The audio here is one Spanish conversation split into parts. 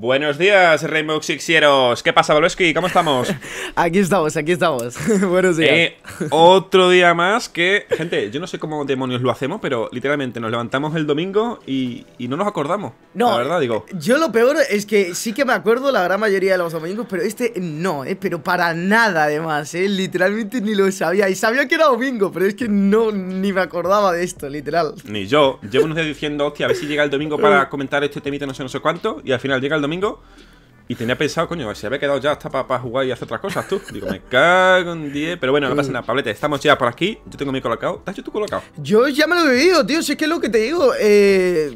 Buenos días, Rainbow Sixieros. ¿Qué pasa, Valosky? ¿Cómo estamos? aquí estamos, aquí estamos. Buenos días. Eh, otro día más que. Gente, yo no sé cómo demonios lo hacemos, pero literalmente nos levantamos el domingo y, no nos acordamos. No. La verdad, digo. Yo lo peor es que sí que me acuerdo la gran mayoría de los domingos, pero este no, ¿eh? Pero para nada, además, eh, Literalmente ni lo sabía. Y sabía que era domingo, pero es que no, ni me acordaba de esto, literal. Ni yo. Llevo unos días diciendo, hostia, a ver si llega el domingo para comentar este temito, no sé, no sé cuánto, y al final llega el domingo y tenía pensado, coño, se había quedado ya hasta para jugar y hacer otras cosas, tú. Digo, me cago en 10. Pero bueno, no pasa nada, Pablete. Estamos ya por aquí. Yo tengo mi colocado. tu colocado? Yo ya me lo he vivido, tío. Si es que es lo que te digo, eh,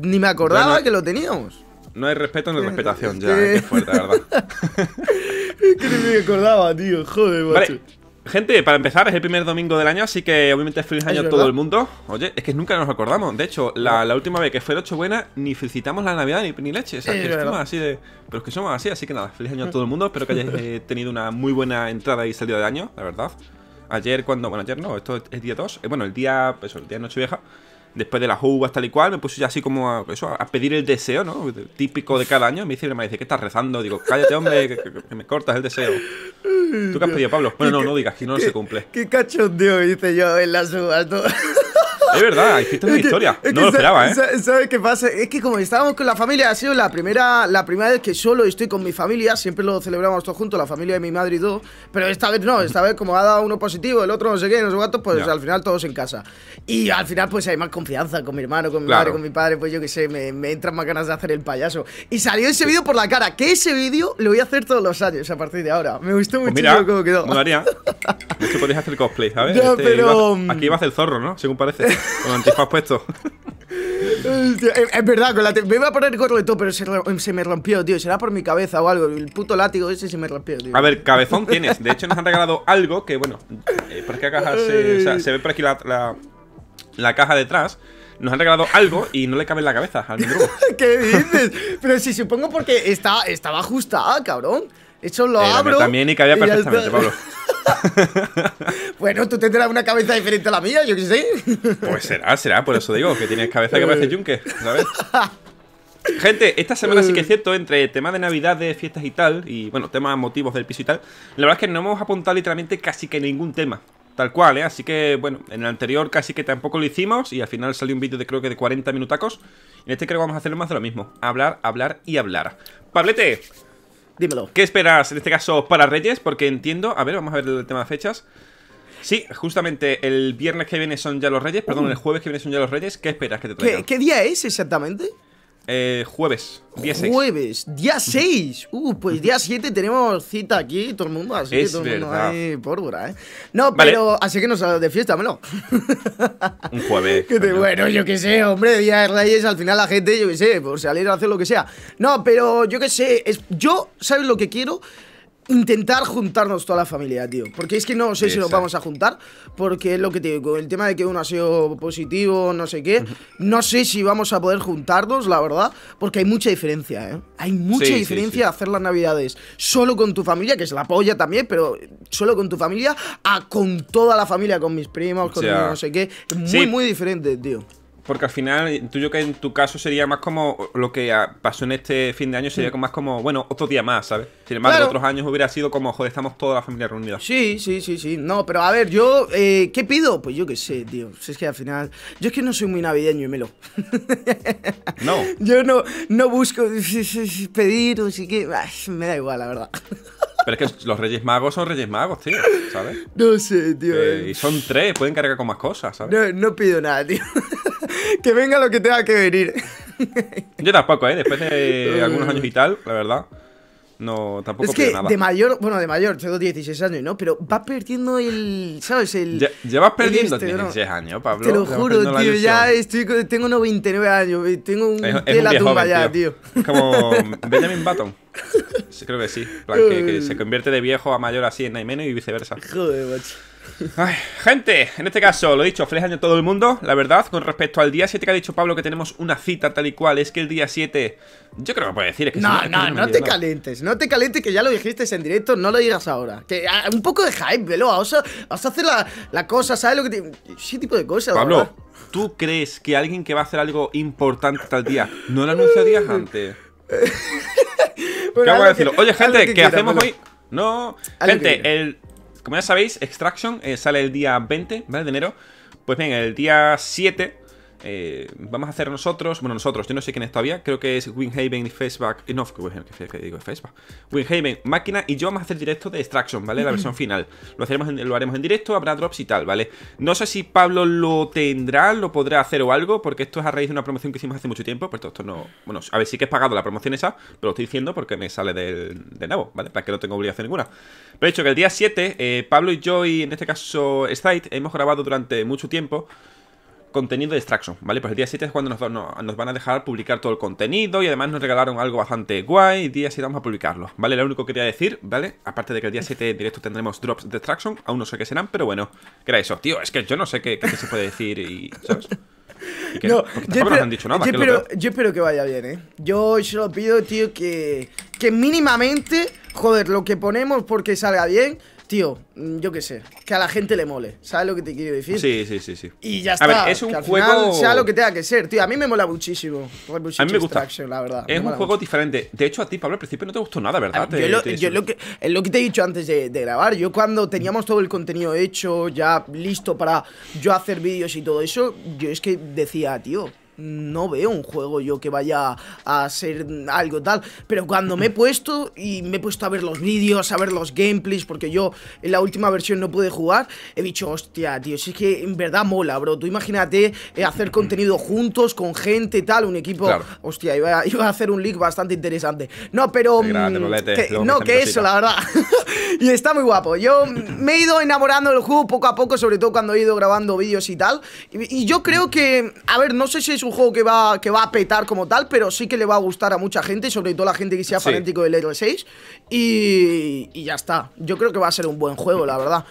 ni me acordaba que lo teníamos. No hay respeto ni eh, respetación, ya. Eh. Qué fuerte, la verdad. es que ni me acordaba, tío. Joder, macho. Gente, para empezar, es el primer domingo del año, así que obviamente feliz año a todo el mundo. Oye, es que nunca nos acordamos. De hecho, la, última vez que fue el 8 buena, ni felicitamos la Navidad ni, ni leche. O sea, así de. Pero es que somos así, así que nada, feliz año a todo el mundo. Espero que hayáis eh, tenido una muy buena entrada y salida de año, la verdad. Ayer, cuando. Bueno, ayer no, esto es día 2. Eh, bueno, el día. Eso, el día noche vieja después de las uvas, tal y cual, me puse ya así como a, eso, a pedir el deseo, ¿no? Típico de cada año. Me dice, me dice, ¿qué estás rezando? Digo, cállate, hombre, que, me cortas el deseo. ¿Tú qué has pedido, Pablo? Bueno, no, no digas, que no se cumple. Qué cachondeo, dice yo en la uvas, es verdad, hiciste una historia. Es que, no lo esperaba, ¿eh? ¿Sabes qué pasa? Es que como estábamos con la familia, ha sido la primera, la primera vez que solo estoy con mi familia. Siempre lo celebramos todos juntos, la familia de mi madre y todo. Pero esta vez no, esta vez como ha dado uno positivo, el otro no sé qué, no sé cuántos, pues al final todos en casa. Y al final, pues hay más confianza con mi hermano, con mi madre, con mi padre. Pues yo qué sé, me, entran más ganas de hacer el payaso. Y salió ese vídeo por la cara, que ese vídeo lo voy a hacer todos los años a partir de ahora. Me gustó pues mucho Mira cómo quedó. Molaría. De hecho, podéis hacer cosplay, ¿sabes? Este, iba, mm. aquí vas el zorro, ¿no? Según parece. Con antifaz puesto. Es, verdad, me iba a poner gorro y todo, pero se, me rompió, tío. Será por mi cabeza o algo. El puto látigo ese se me rompió, tío. A ver, cabezón tienes. De hecho, nos han regalado algo que, bueno, eh, por caja se, se ve por aquí la, la, caja detrás nos han regalado algo y no le cabe en la cabeza al ¿Qué dices? Pero si supongo porque está, estaba ajustada, cabrón. Eso lo hablo! Eh, también y cabía perfectamente, Pablo. bueno, tú tendrás una cabeza diferente a la mía, yo qué sé. pues será, será, por eso digo, que tienes cabeza que parece eh. yunque, ¿sabes? Gente, esta semana sí que es cierto, entre tema de Navidad, de fiestas y tal, y bueno, temas motivos del piso y tal, la verdad es que no hemos apuntado literalmente casi que ningún tema. Tal cual, ¿eh? Así que, bueno, en el anterior casi que tampoco lo hicimos y al final salió un vídeo de creo que de 40 minutacos. En este creo que vamos a hacer más de lo mismo. Hablar, hablar y hablar. Pablete, Dímelo. ¿Qué esperas en este caso para Reyes? Porque entiendo, a ver, vamos a ver el tema de fechas. Sí, justamente el viernes que viene son ya los Reyes, perdón, uh. el jueves que viene son ya los Reyes. ¿Qué esperas que te traigan? ¿Qué, ¿Qué, día es exactamente? Eh, jueves, día 6. Jueves, día 6. Uh, pues día 7 tenemos cita aquí, todo el mundo, así es que todo el mundo hay pórvora, ¿eh? No, pero así que nos de fiesta, melo. Un jueves. bueno, yo qué sé, hombre, Día de Reyes, al final la gente, yo qué sé, por salir a hacer lo que sea. No, pero yo qué sé, es, yo, ¿sabes lo que quiero? intentar juntarnos toda la familia, tío. Porque es que no sé si nos vamos a juntar, porque es lo que te digo, el tema de que uno ha sido positivo, no sé qué, no sé si vamos a poder juntarnos, la verdad, porque hay mucha diferencia, ¿eh? Hay mucha diferencia hacer las navidades solo con tu familia, que es la polla también, pero solo con tu familia, a con toda la familia, con mis primos, con no sé qué. Muy, muy diferente, tío. Porque al final, tú yo que en tu caso sería más como lo que ah, pasó en este fin de año, sería más como, bueno, otro día más, ¿sabes? Sin embargo, de otros años hubiera sido como, joder, estamos toda la familia reunida. Sí, sí, sí, sí. No, pero a ver, yo, eh, ¿qué pido? Pues yo qué sé, tío. es que al final, yo es que no soy muy navideño y melo no. Yo no, no busco pedir, así que. Me da igual, la verdad. Pero es que los Reyes Magos son Reyes Magos, tío, ¿sabes? No sé, tío. Eh, y son tres, pueden cargar con más cosas, ¿sabes? No, no pido nada, tío. que venga lo que tenga que venir. Yo tampoco, ¿eh? Después de algunos años y tal, la verdad. No, tampoco Es que de mayor, bueno, de mayor, tengo 16 años, ¿no? Pero vas perdiendo el, ¿sabes? El, ya, llevas perdiendo 16 este, años, Pablo. Te lo juro, tío, ya estoy, tengo 99 años, tengo un es, es la tumba ya, tío. Es como Benjamin Button. Creo que sí, plan, que, se convierte de viejo a mayor así en Naimeno y viceversa. Joder, macho. Ay, gente, en este caso, lo he dicho, feliz año a todo el mundo. La verdad, con respecto al día 7 que ha dicho Pablo que tenemos una cita tal y cual, es que el día 7. Yo creo que puede decir. que no, no, no, te calientes, no te calientes, que ya lo dijiste en directo, no lo digas ahora. Que ah, un poco de hype, velo, vamos a, hacer la, cosa, ¿sabes lo que Ese tipo de cosas, Pablo, ¿tú crees que alguien que va a hacer algo importante tal día no lo anunciaría antes? a decirlo? Oye, gente, ¿qué hacemos hoy? No, gente, el como ya sabéis, Extraction eh, sale el día 20 ¿vale? de enero. Pues bien, el día 7 eh, vamos a hacer nosotros, bueno, nosotros, yo no sé quién es todavía, creo que es Haven y Faceback, eh, no, que, digo máquina y yo vamos a hacer directo de Extraction, ¿vale? La versión final. Lo, haremos en, lo haremos en directo, habrá drops y tal, ¿vale? No sé si Pablo lo tendrá, lo podrá hacer o algo, porque esto es a raíz de una promoción que hicimos hace mucho tiempo, pero pues esto no, bueno, a ver, si que he pagado la promoción esa, pero lo estoy diciendo porque me sale del, de nuevo, ¿vale? Para que no tenga obligación ninguna. Pero he dicho que el día 7, eh, Pablo y yo y en este caso stite hemos grabado durante mucho tiempo contenido de Extraction, ¿vale? Pues el día 7 es cuando nos, van a dejar publicar todo el contenido y además nos regalaron algo bastante guay. Y día 7 vamos a publicarlo, ¿vale? Lo único que quería decir, ¿vale? Aparte de que el día 7 en directo tendremos drops de Extraction, aún no sé qué serán, pero bueno, que era eso. Tío, es que yo no sé qué, se puede decir y. ¿Sabes? no, yo espero, han dicho nada. Yo yo espero, que vaya bien, ¿eh? Yo lo pido, tío, que, que mínimamente, joder, lo que ponemos porque salga bien, tío, yo qué sé, que a la gente le mole. ¿Sabes lo que te quiero decir? Sí, sí, sí. sí. Y ya está. A ver, es un juego. sea lo que tenga que ser, tío. A mí me mola muchísimo. a mí me gusta. La verdad. Es un juego diferente. De hecho, a ti, Pablo, al principio no te gustó nada, ¿verdad? yo, lo, lo, que, te he dicho antes de, de, grabar. Yo, cuando teníamos todo el contenido hecho, ya listo para yo hacer vídeos y todo eso, yo es que decía, tío no veo un juego yo que vaya a ser algo tal. Pero cuando me he puesto y me he puesto a ver los vídeos, a ver los gameplays, porque yo en la última versión no pude jugar, he dicho, hostia, tío, si es que en verdad mola, bro. Tú imagínate eh, hacer contenido juntos, con gente, tal, un equipo. Hostia, iba a, hacer un leak bastante interesante. No, pero. Mm, no, que eso, la verdad. y está muy guapo. Yo me he ido enamorando del juego poco a poco, sobre todo cuando he ido grabando vídeos y tal. Y, y yo creo que, a ver, no sé si es un juego que va, que va a petar como tal, pero sí que le va a gustar a mucha gente, sobre todo la gente que sea fanático del r 6. Y, ya está. Yo creo que va a ser un buen juego, la verdad.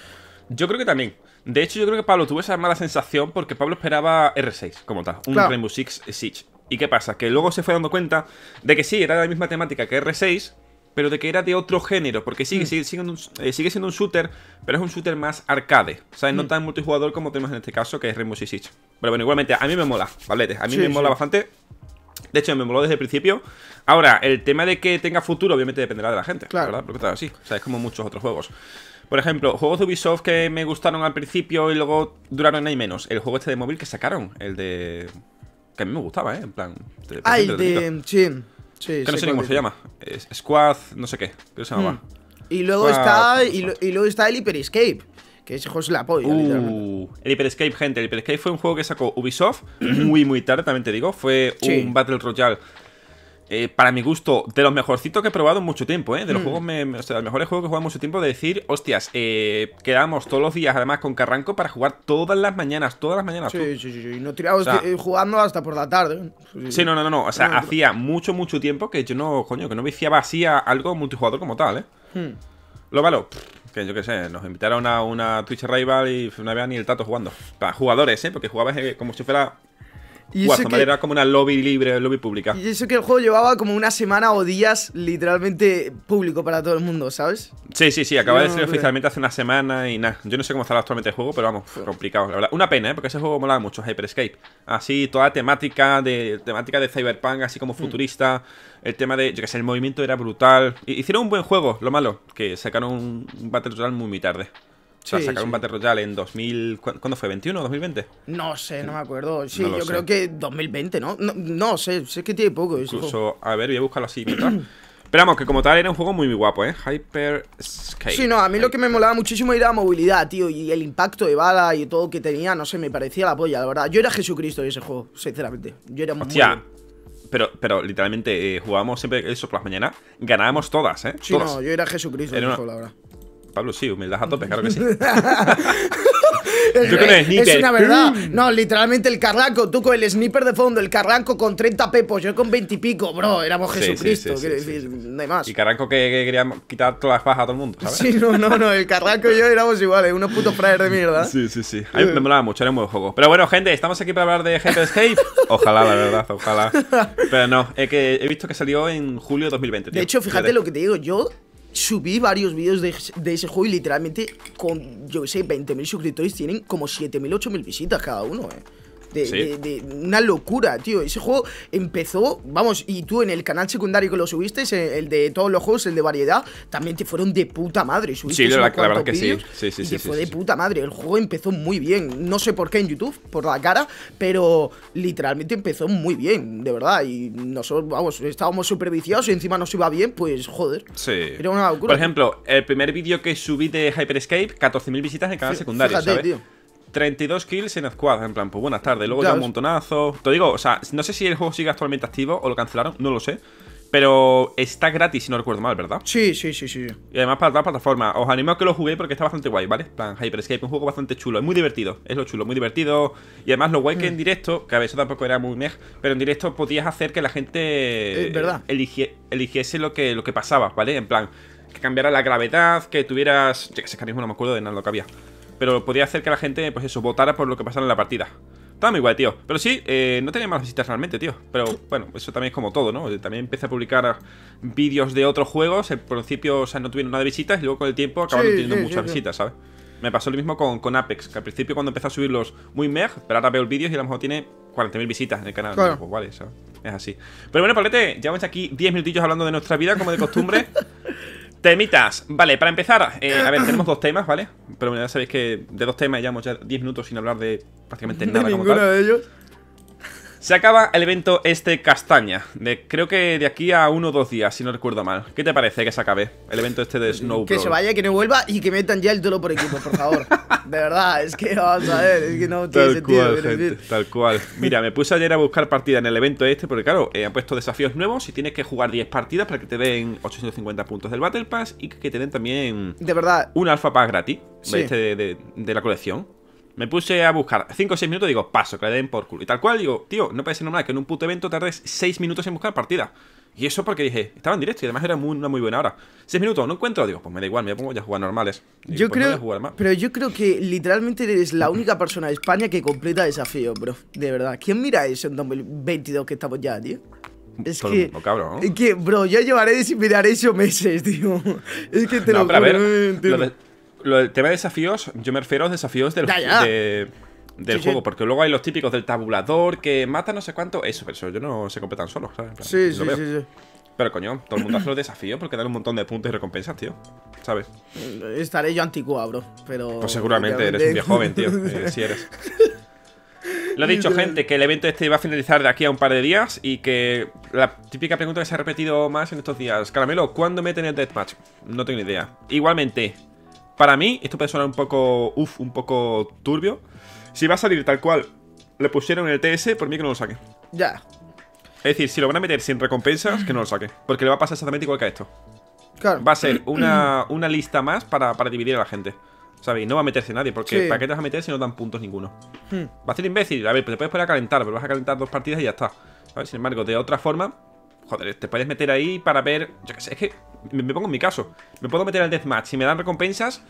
Yo creo que también. De hecho, yo creo que Pablo tuvo esa mala sensación porque Pablo esperaba R6 como tal, un Rainbow Six Siege. ¿Y qué pasa? Que luego se fue dando cuenta de que sí, era de la misma temática que R6, pero de que era de otro género, porque sigue, mm. eh, sigue, siendo un shooter, pero es un shooter más arcade, ¿sabes? No mm. tan multijugador como tenemos en este caso, que es Rainbow Six Siege. Pero bueno, igualmente, a mí me mola, vale A mí me mola bastante. De hecho, me moló desde el principio. Ahora, el tema de que tenga futuro, obviamente dependerá de la gente. Claro. ¿verdad? Porque está así. O sea, es como muchos otros juegos. Por ejemplo, juegos de Ubisoft que me gustaron al principio y luego duraron ahí menos. El juego este de móvil que sacaron, el de. Que a mí me gustaba, ¿eh? En plan. Ah, el de. Sí. sí. no sé cómo se llama. Squad, no sé qué. Creo se llamaba. Hmm. Y luego, está, y, y, luego está el Hyper Escape que ese juego es la polla. Uh. el Hyper Escape, gente, el Hyper Escape fue un juego que sacó Ubisoft muy, muy tarde, también te digo. Fue un Battle Royale. Eh, para mi gusto, de los mejorcitos que he probado en mucho tiempo, ¿eh? De los mm. juegos, los mejores juegos que he jugado en mucho tiempo, de decir, hostias, eh, quedábamos todos los días, además, con Carranco para jugar todas las mañanas, todas las mañanas. Sí, sí, sí, Y no tirábamos eh, jugando hasta por la tarde. Sí, no, no, no, no, o sea, hacía mucho, mucho tiempo que yo no, coño, que no viciaba así a algo multijugador como tal, ¿eh? Hmm. Lo malo, que yo qué sé, nos invitaron a una Twitch Rival y no había ni el tato jugando. Para jugadores, ¿eh? Porque jugabas eh, como si fuera y era como una lobby libre, lobby pública. Y eso que el juego llevaba como una semana o días literalmente público para todo el mundo, ¿sabes? Sí, sí, sí, acaba de ser oficialmente hace una semana y nada. Yo no sé cómo estará actualmente el juego, pero vamos, complicado, la verdad. Una pena, ¿eh? Porque ese juego molaba mucho, Hyperscape. Así, toda temática de, temática de cyberpunk, así como mm. futurista. El tema de, yo qué sé, el movimiento era brutal. Hicieron un buen juego, lo malo, que sacaron un, un Battle Royale muy, muy tarde. O sea, sacar un Battle Royale en 2000. ¿Cuándo fue? ¿21 o 2020? No sé, no me acuerdo. Sí, yo creo que 2020, ¿no? ¿no? sé, sé que tiene poco. Incluso, a ver, voy a buscarlo así mientras. Pero vamos, que como tal era un juego muy, muy guapo, ¿eh? Hyper Skate. Sí, no, a mí lo que me molaba muchísimo era la movilidad, tío, y el impacto de bala y todo que tenía, no sé, me parecía la polla, la verdad. Yo era Jesucristo en ese juego, sinceramente. Yo era muy... Pero, pero literalmente eh, jugábamos siempre eso por las mañanas, ganábamos todas, ¿eh? Sí, no, yo era Jesucristo de en ese la verdad. Pablo, sí, humildad a tope, claro que sí. Yo con el sniper. Es una verdad. Mm. No, literalmente el carranco. Tú con el sniper de fondo, el carranco con 30 pepos, yo con 20 y pico, bro. Éramos Jesucristo. Sí, no hay más. Y carranco que, queríamos quería quitar todas las fajas a todo el mundo, ¿sabes? Sí, no, no, no. El carranco y yo éramos iguales, unos putos frayers de mierda. Sí, sí, sí. A mí me molaba mucho, era un buen juego. Pero bueno, gente, estamos aquí para hablar de GTA Escape. Ojalá, la verdad, ojalá. Pero no, es que he visto que salió en julio de 2020. De hecho, fíjate lo que te digo. Yo subí varios vídeos de, ese juego y literalmente con, yo sé, 20.000 suscriptores tienen como 7.000, 8.000 visitas cada uno, eh de, una locura, tío. Ese juego empezó, vamos, y tú en el canal secundario que lo subiste, el de todos los juegos, el de variedad, también te fueron de puta madre. sí, la, verdad que sí. Sí, sí, y fue de puta madre. El juego empezó muy bien. No sé por qué en YouTube, por la cara, pero literalmente empezó muy bien, de verdad. Y nosotros, vamos, estábamos súper viciados y encima nos iba bien, pues joder. Sí. Era una locura. Por ejemplo, el primer vídeo que subí de Hyperscape, 14.000 visitas en el canal secundario, ¿sabes? 32 kills en squad, en plan, pues buenas tardes, luego ya, un montonazo. Te digo, o sea, no sé si el juego sigue actualmente activo o lo cancelaron, no lo sé. Pero está gratis, si no recuerdo mal, ¿verdad? Sí, sí, sí, sí. Y además para todas plataformas. Os animo a que lo juguéis porque está bastante guay, ¿vale? Plan Hyperscape, un juego bastante chulo. Es muy divertido, es lo chulo, muy divertido. Y además lo guay que en mm. directo, que a veces tampoco era muy mej, pero en directo podías hacer que la gente ¿verdad? eligiese lo que, lo que pasaba, ¿vale? En plan, que cambiara la gravedad, que tuvieras... Yo que no me acuerdo de nada lo que había pero podía hacer que la gente, pues eso, votara por lo que pasara en la partida. Estaba muy guay, tío. Pero sí, eh, no tenía más visitas realmente, tío. Pero bueno, eso también es como todo, ¿no? Eh, también empecé a publicar vídeos de otros juegos. En principio, o sea, no tuvieron nada de visitas y luego con el tiempo acabaron teniendo muchas visitas, ¿sabes? Me pasó lo mismo con, con, Apex, que al principio cuando empecé a subirlos muy meg, pero ahora veo el vídeo y a lo mejor tiene 40.000 visitas en el canal. Pues vale, Es así. Pero bueno, Palete, llevamos aquí 10 minutillos hablando de nuestra vida, como de costumbre. Temitas, vale, para empezar, eh, a ver, tenemos dos temas, ¿vale? Pero ya sabéis que de dos temas llevamos ya 10 minutos sin hablar de prácticamente nada. De ninguno de ellos. Se acaba el evento este castaña, de, creo que de aquí a uno o dos días, si no recuerdo mal. ¿Qué te parece que se acabe el evento este de Snow? Que se vaya, que no vuelva y que metan ya el duelo por equipo, por favor. de verdad, es que vamos a ver, es que no tiene tal sentido. Cual, tal cual. Mira, me puse ayer a buscar partida en el evento este, porque claro, he eh, puesto desafíos nuevos y tienes que jugar 10 partidas para que te den 850 puntos del Battle Pass y que te den también... Un Alpha Pass gratis de este la colección. Me puse a buscar 5 o 6 minutos digo, paso, que le den por culo. Y tal cual, digo, tío, no parece normal que en un puto evento tardes 6 minutos en buscar partida. Y eso porque dije, estaba en directo y además era una muy buena hora. 6 minutos, no encuentro, digo, pues me da igual, me pongo ya a jugar normales. yo pues creo, pero yo creo que literalmente eres la única persona de España que completa desafío, bro. De verdad, ¿quién mira eso en 2022 que estamos ya, tío? Es que, es que, bro, yo llevaré sin mirar eso meses, tío. Es que te lo a ver, lo, el tema de desafíos, yo me refiero a los desafíos del, del juego, porque luego hay los típicos del tabulador que mata no sé cuánto. Eso, pero yo no se completan solo, ¿sabes? sí, sí, sí, Pero coño, todo el mundo hace los desafíos porque dan un montón de puntos y recompensas, tío. ¿Sabes? Estaré yo anticuado, bro. Pero. Pues seguramente eres un viejo joven, tío. Eh, si eres. Lo he dicho, gente, que el evento este va a finalizar de aquí a un par de días y que la típica pregunta que se ha repetido más en estos días, Caramelo, ¿cuándo meten el deathmatch? No tengo ni idea. Igualmente, para mí, esto puede sonar un poco, uff, un poco turbio. Si va a salir tal cual le pusieron el TS, por mí que no lo saque. Ya. Es decir, si lo van a meter sin recompensas, que no lo saque. Porque le va a pasar exactamente igual que a esto. Claro. Va a ser una, lista más para, dividir a la gente. ¿Sabéis? No va a meterse nadie, porque ¿para qué te vas a meter si no dan puntos ninguno? Hmm. Va a ser imbécil. A ver, te puedes poner a calentar, pero vas a calentar dos partidas y ya está. ¿Sabes? Sin embargo, de otra forma, Joder, te puedes meter ahí para ver... Yo qué sé, es que me, pongo en mi caso. Me puedo meter al deathmatch. Si me dan recompensas,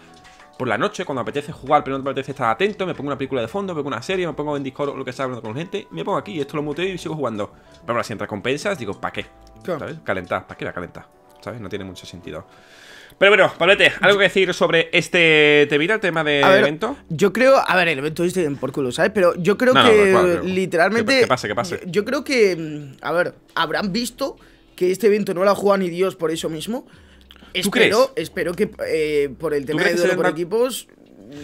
por la noche, cuando apetece jugar, pero no te apetece estar atento, me pongo una película de fondo, me pongo una serie, me pongo en Discord o lo que sea hablando con gente, me pongo aquí, esto lo muteo y sigo jugando. Pero ahora, sin recompensas, digo, ¿para qué? ¿Sabes? Calentar, ¿para qué la calentar? ¿Sabes? No tiene mucho sentido. Pero bueno, Pablete, ¿algo que decir sobre este el tema de evento? Yo creo, a ver, el evento este por culo, ¿sabes? Pero yo creo que literalmente. Que, pase, que pase. Yo, creo que, mm, a ver, habrán visto que este evento no lo ha jugado ni Dios por eso mismo. ¿Tú crees? espero que eh, por el tema de duelo por equipos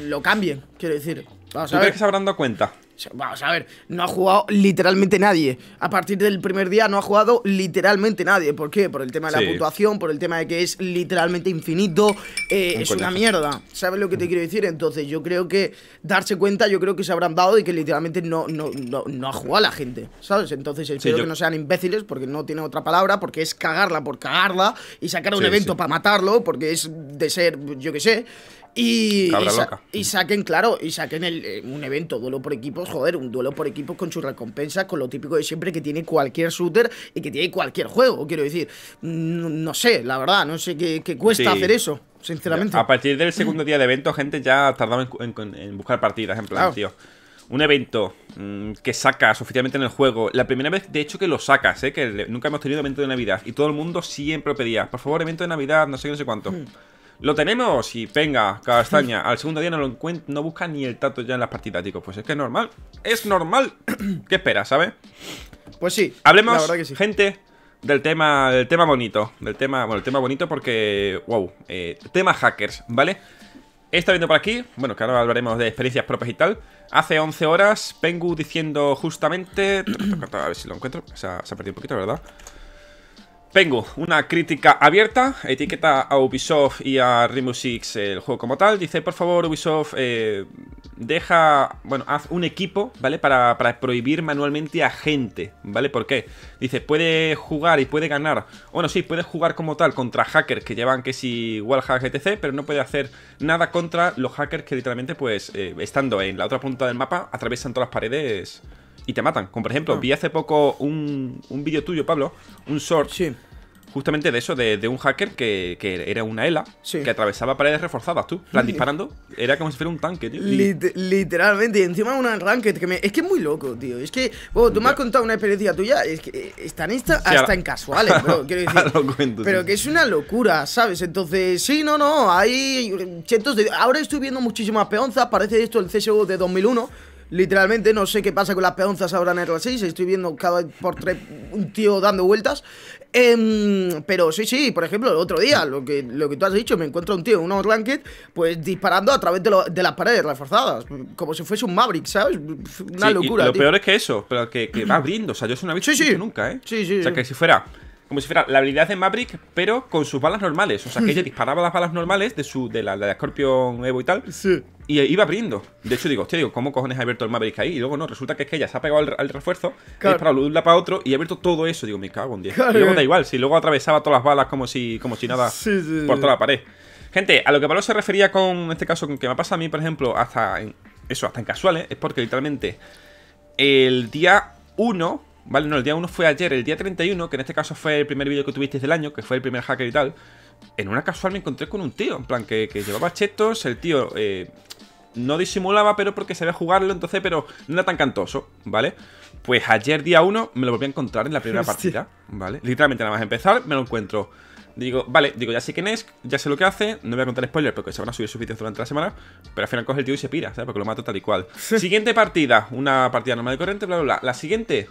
lo cambien, quiero decir. Vamos ¿Tú a ver. crees que se habrán dado cuenta? Vamos a ver, no ha jugado literalmente nadie. A partir del primer día no ha jugado literalmente nadie. ¿Por qué? Por el tema de la puntuación, por el tema de que es literalmente infinito. Eh, es una mierda. ¿Sabes lo que te quiero decir? Entonces, yo creo que darse cuenta, yo creo que se habrán dado y que literalmente no, no, no, ha jugado la gente. ¿Sabes? Entonces, espero que no sean imbéciles porque no tiene otra palabra, porque es cagarla por cagarla y sacar un evento para matarlo, porque es de ser, yo qué sé. Y, saquen, claro, y saquen el, eh, un evento, duelo por equipos, joder, un duelo por equipos con sus recompensas, con lo típico de siempre que tiene cualquier shooter y que tiene cualquier juego, quiero decir. No, sé, la verdad, no sé qué, cuesta hacer eso, sinceramente. A partir del segundo día de evento, gente ya tardaba en, buscar partidas, en plan, tío un evento mm, que sacas oficialmente en el juego, la primera vez de hecho que lo sacas, ¿eh? que nunca hemos tenido evento de Navidad, y todo el mundo siempre pedía, por favor, evento de Navidad, no sé qué, no sé cuánto. Hmm. Lo tenemos y venga, castaña. Al segundo día no lo no busca ni el tato ya en las partidas, chicos. Pues es que es normal. Es normal. ¿Qué esperas, sabes? Pues sí. Hablemos, que sí. gente, del tema, del tema bonito. Del tema, bueno, el tema bonito porque, wow, eh, tema hackers, ¿vale? Está viendo por aquí, bueno, que ahora hablaremos de experiencias propias y tal. Hace 11 horas, Pengu diciendo justamente... a ver si lo encuentro. O sea, se ha perdido un poquito, ¿verdad? Tengo una crítica abierta, etiqueta a Ubisoft y a Rainbow el juego como tal. Dice, por favor, Ubisoft, eh, deja, bueno, haz un equipo, ¿vale? Para, prohibir manualmente a gente, ¿vale? ¿Por qué? Dice, puede jugar y puede ganar. Bueno, sí, puede jugar como tal contra hackers que llevan que si wallhack etc, pero no puede hacer nada contra los hackers que literalmente, pues, eh, estando en la otra punta del mapa, atraviesan todas las paredes y te matan. Como por ejemplo, ah. vi hace poco un, un vídeo tuyo, Pablo, un short. Justamente de eso, de, de un hacker que, que, era una ELA, que atravesaba paredes reforzadas, tú. Las disparando, era como si fuera un tanque, tío. literalmente, y encima una ranked que Es que es muy loco, tío. Es que, bueno, tú me has contado una experiencia tuya, es que eh, están hasta en casuales, quiero decir. pero que es una locura, ¿sabes? Entonces, sí, no, no, hay eh, cientos de... Ahora estoy viendo muchísimas peonzas, parece esto el CSGO de 2001, Literalmente no sé qué pasa con las peonzas ahora en R6. Estoy viendo cada por tres un tío dando vueltas. Em, pero sí, sí, por ejemplo, el otro día, lo que, lo que tú has dicho, me encuentro un tío en un ranked, pues disparando a través de, las paredes reforzadas, como si fuese un Maverick, ¿sabes? Una locura. lo peor es que eso, pero que, que va abriendo, o sea, yo eso un sí, sí. nunca, ¿eh? Sí, sí. O sea, que si fuera como si fuera la habilidad de Maverick, pero con sus balas normales. O sea, que ella disparaba las balas normales de su de la, de Scorpion Evo y tal. Sí. Y e iba abriendo. De hecho, digo, hostia, digo, ¿cómo cojones ha abierto el Maverick ahí? Y luego no, resulta que es que ella se ha pegado al, refuerzo, ha disparado de un lado para otro y ha abierto todo eso. Digo, me cago en Dios. Y da igual, si luego atravesaba todas las balas como si, como si nada por toda la pared. Gente, a lo que Pablo se refería con, este caso, con que me pasa a mí, por ejemplo, hasta eso, hasta en casuales, es porque literalmente el día 1 ¿vale? No, el día 1 fue ayer, el día 31, que en este caso fue el primer vídeo que tuvisteis del año, que fue el primer hacker y tal, en una casual me encontré con un tío, en plan, que, llevaba chetos, el tío eh, no disimulaba, pero porque sabía jugarlo, entonces, pero no era tan cantoso, ¿vale? Pues ayer, día 1, me lo volví a encontrar en la primera partida, ¿vale? Literalmente, nada más empezar, me lo encuentro. Digo, vale, digo, ya sé quién es, ya sé lo que hace, no voy a contar spoilers porque se van a subir sus vídeos durante la semana, pero al final coge el tío y se pira, ¿sabes? Porque lo mato tal y cual. Siguiente partida, una partida normal de corriente, bla, bla, bla. La siguiente,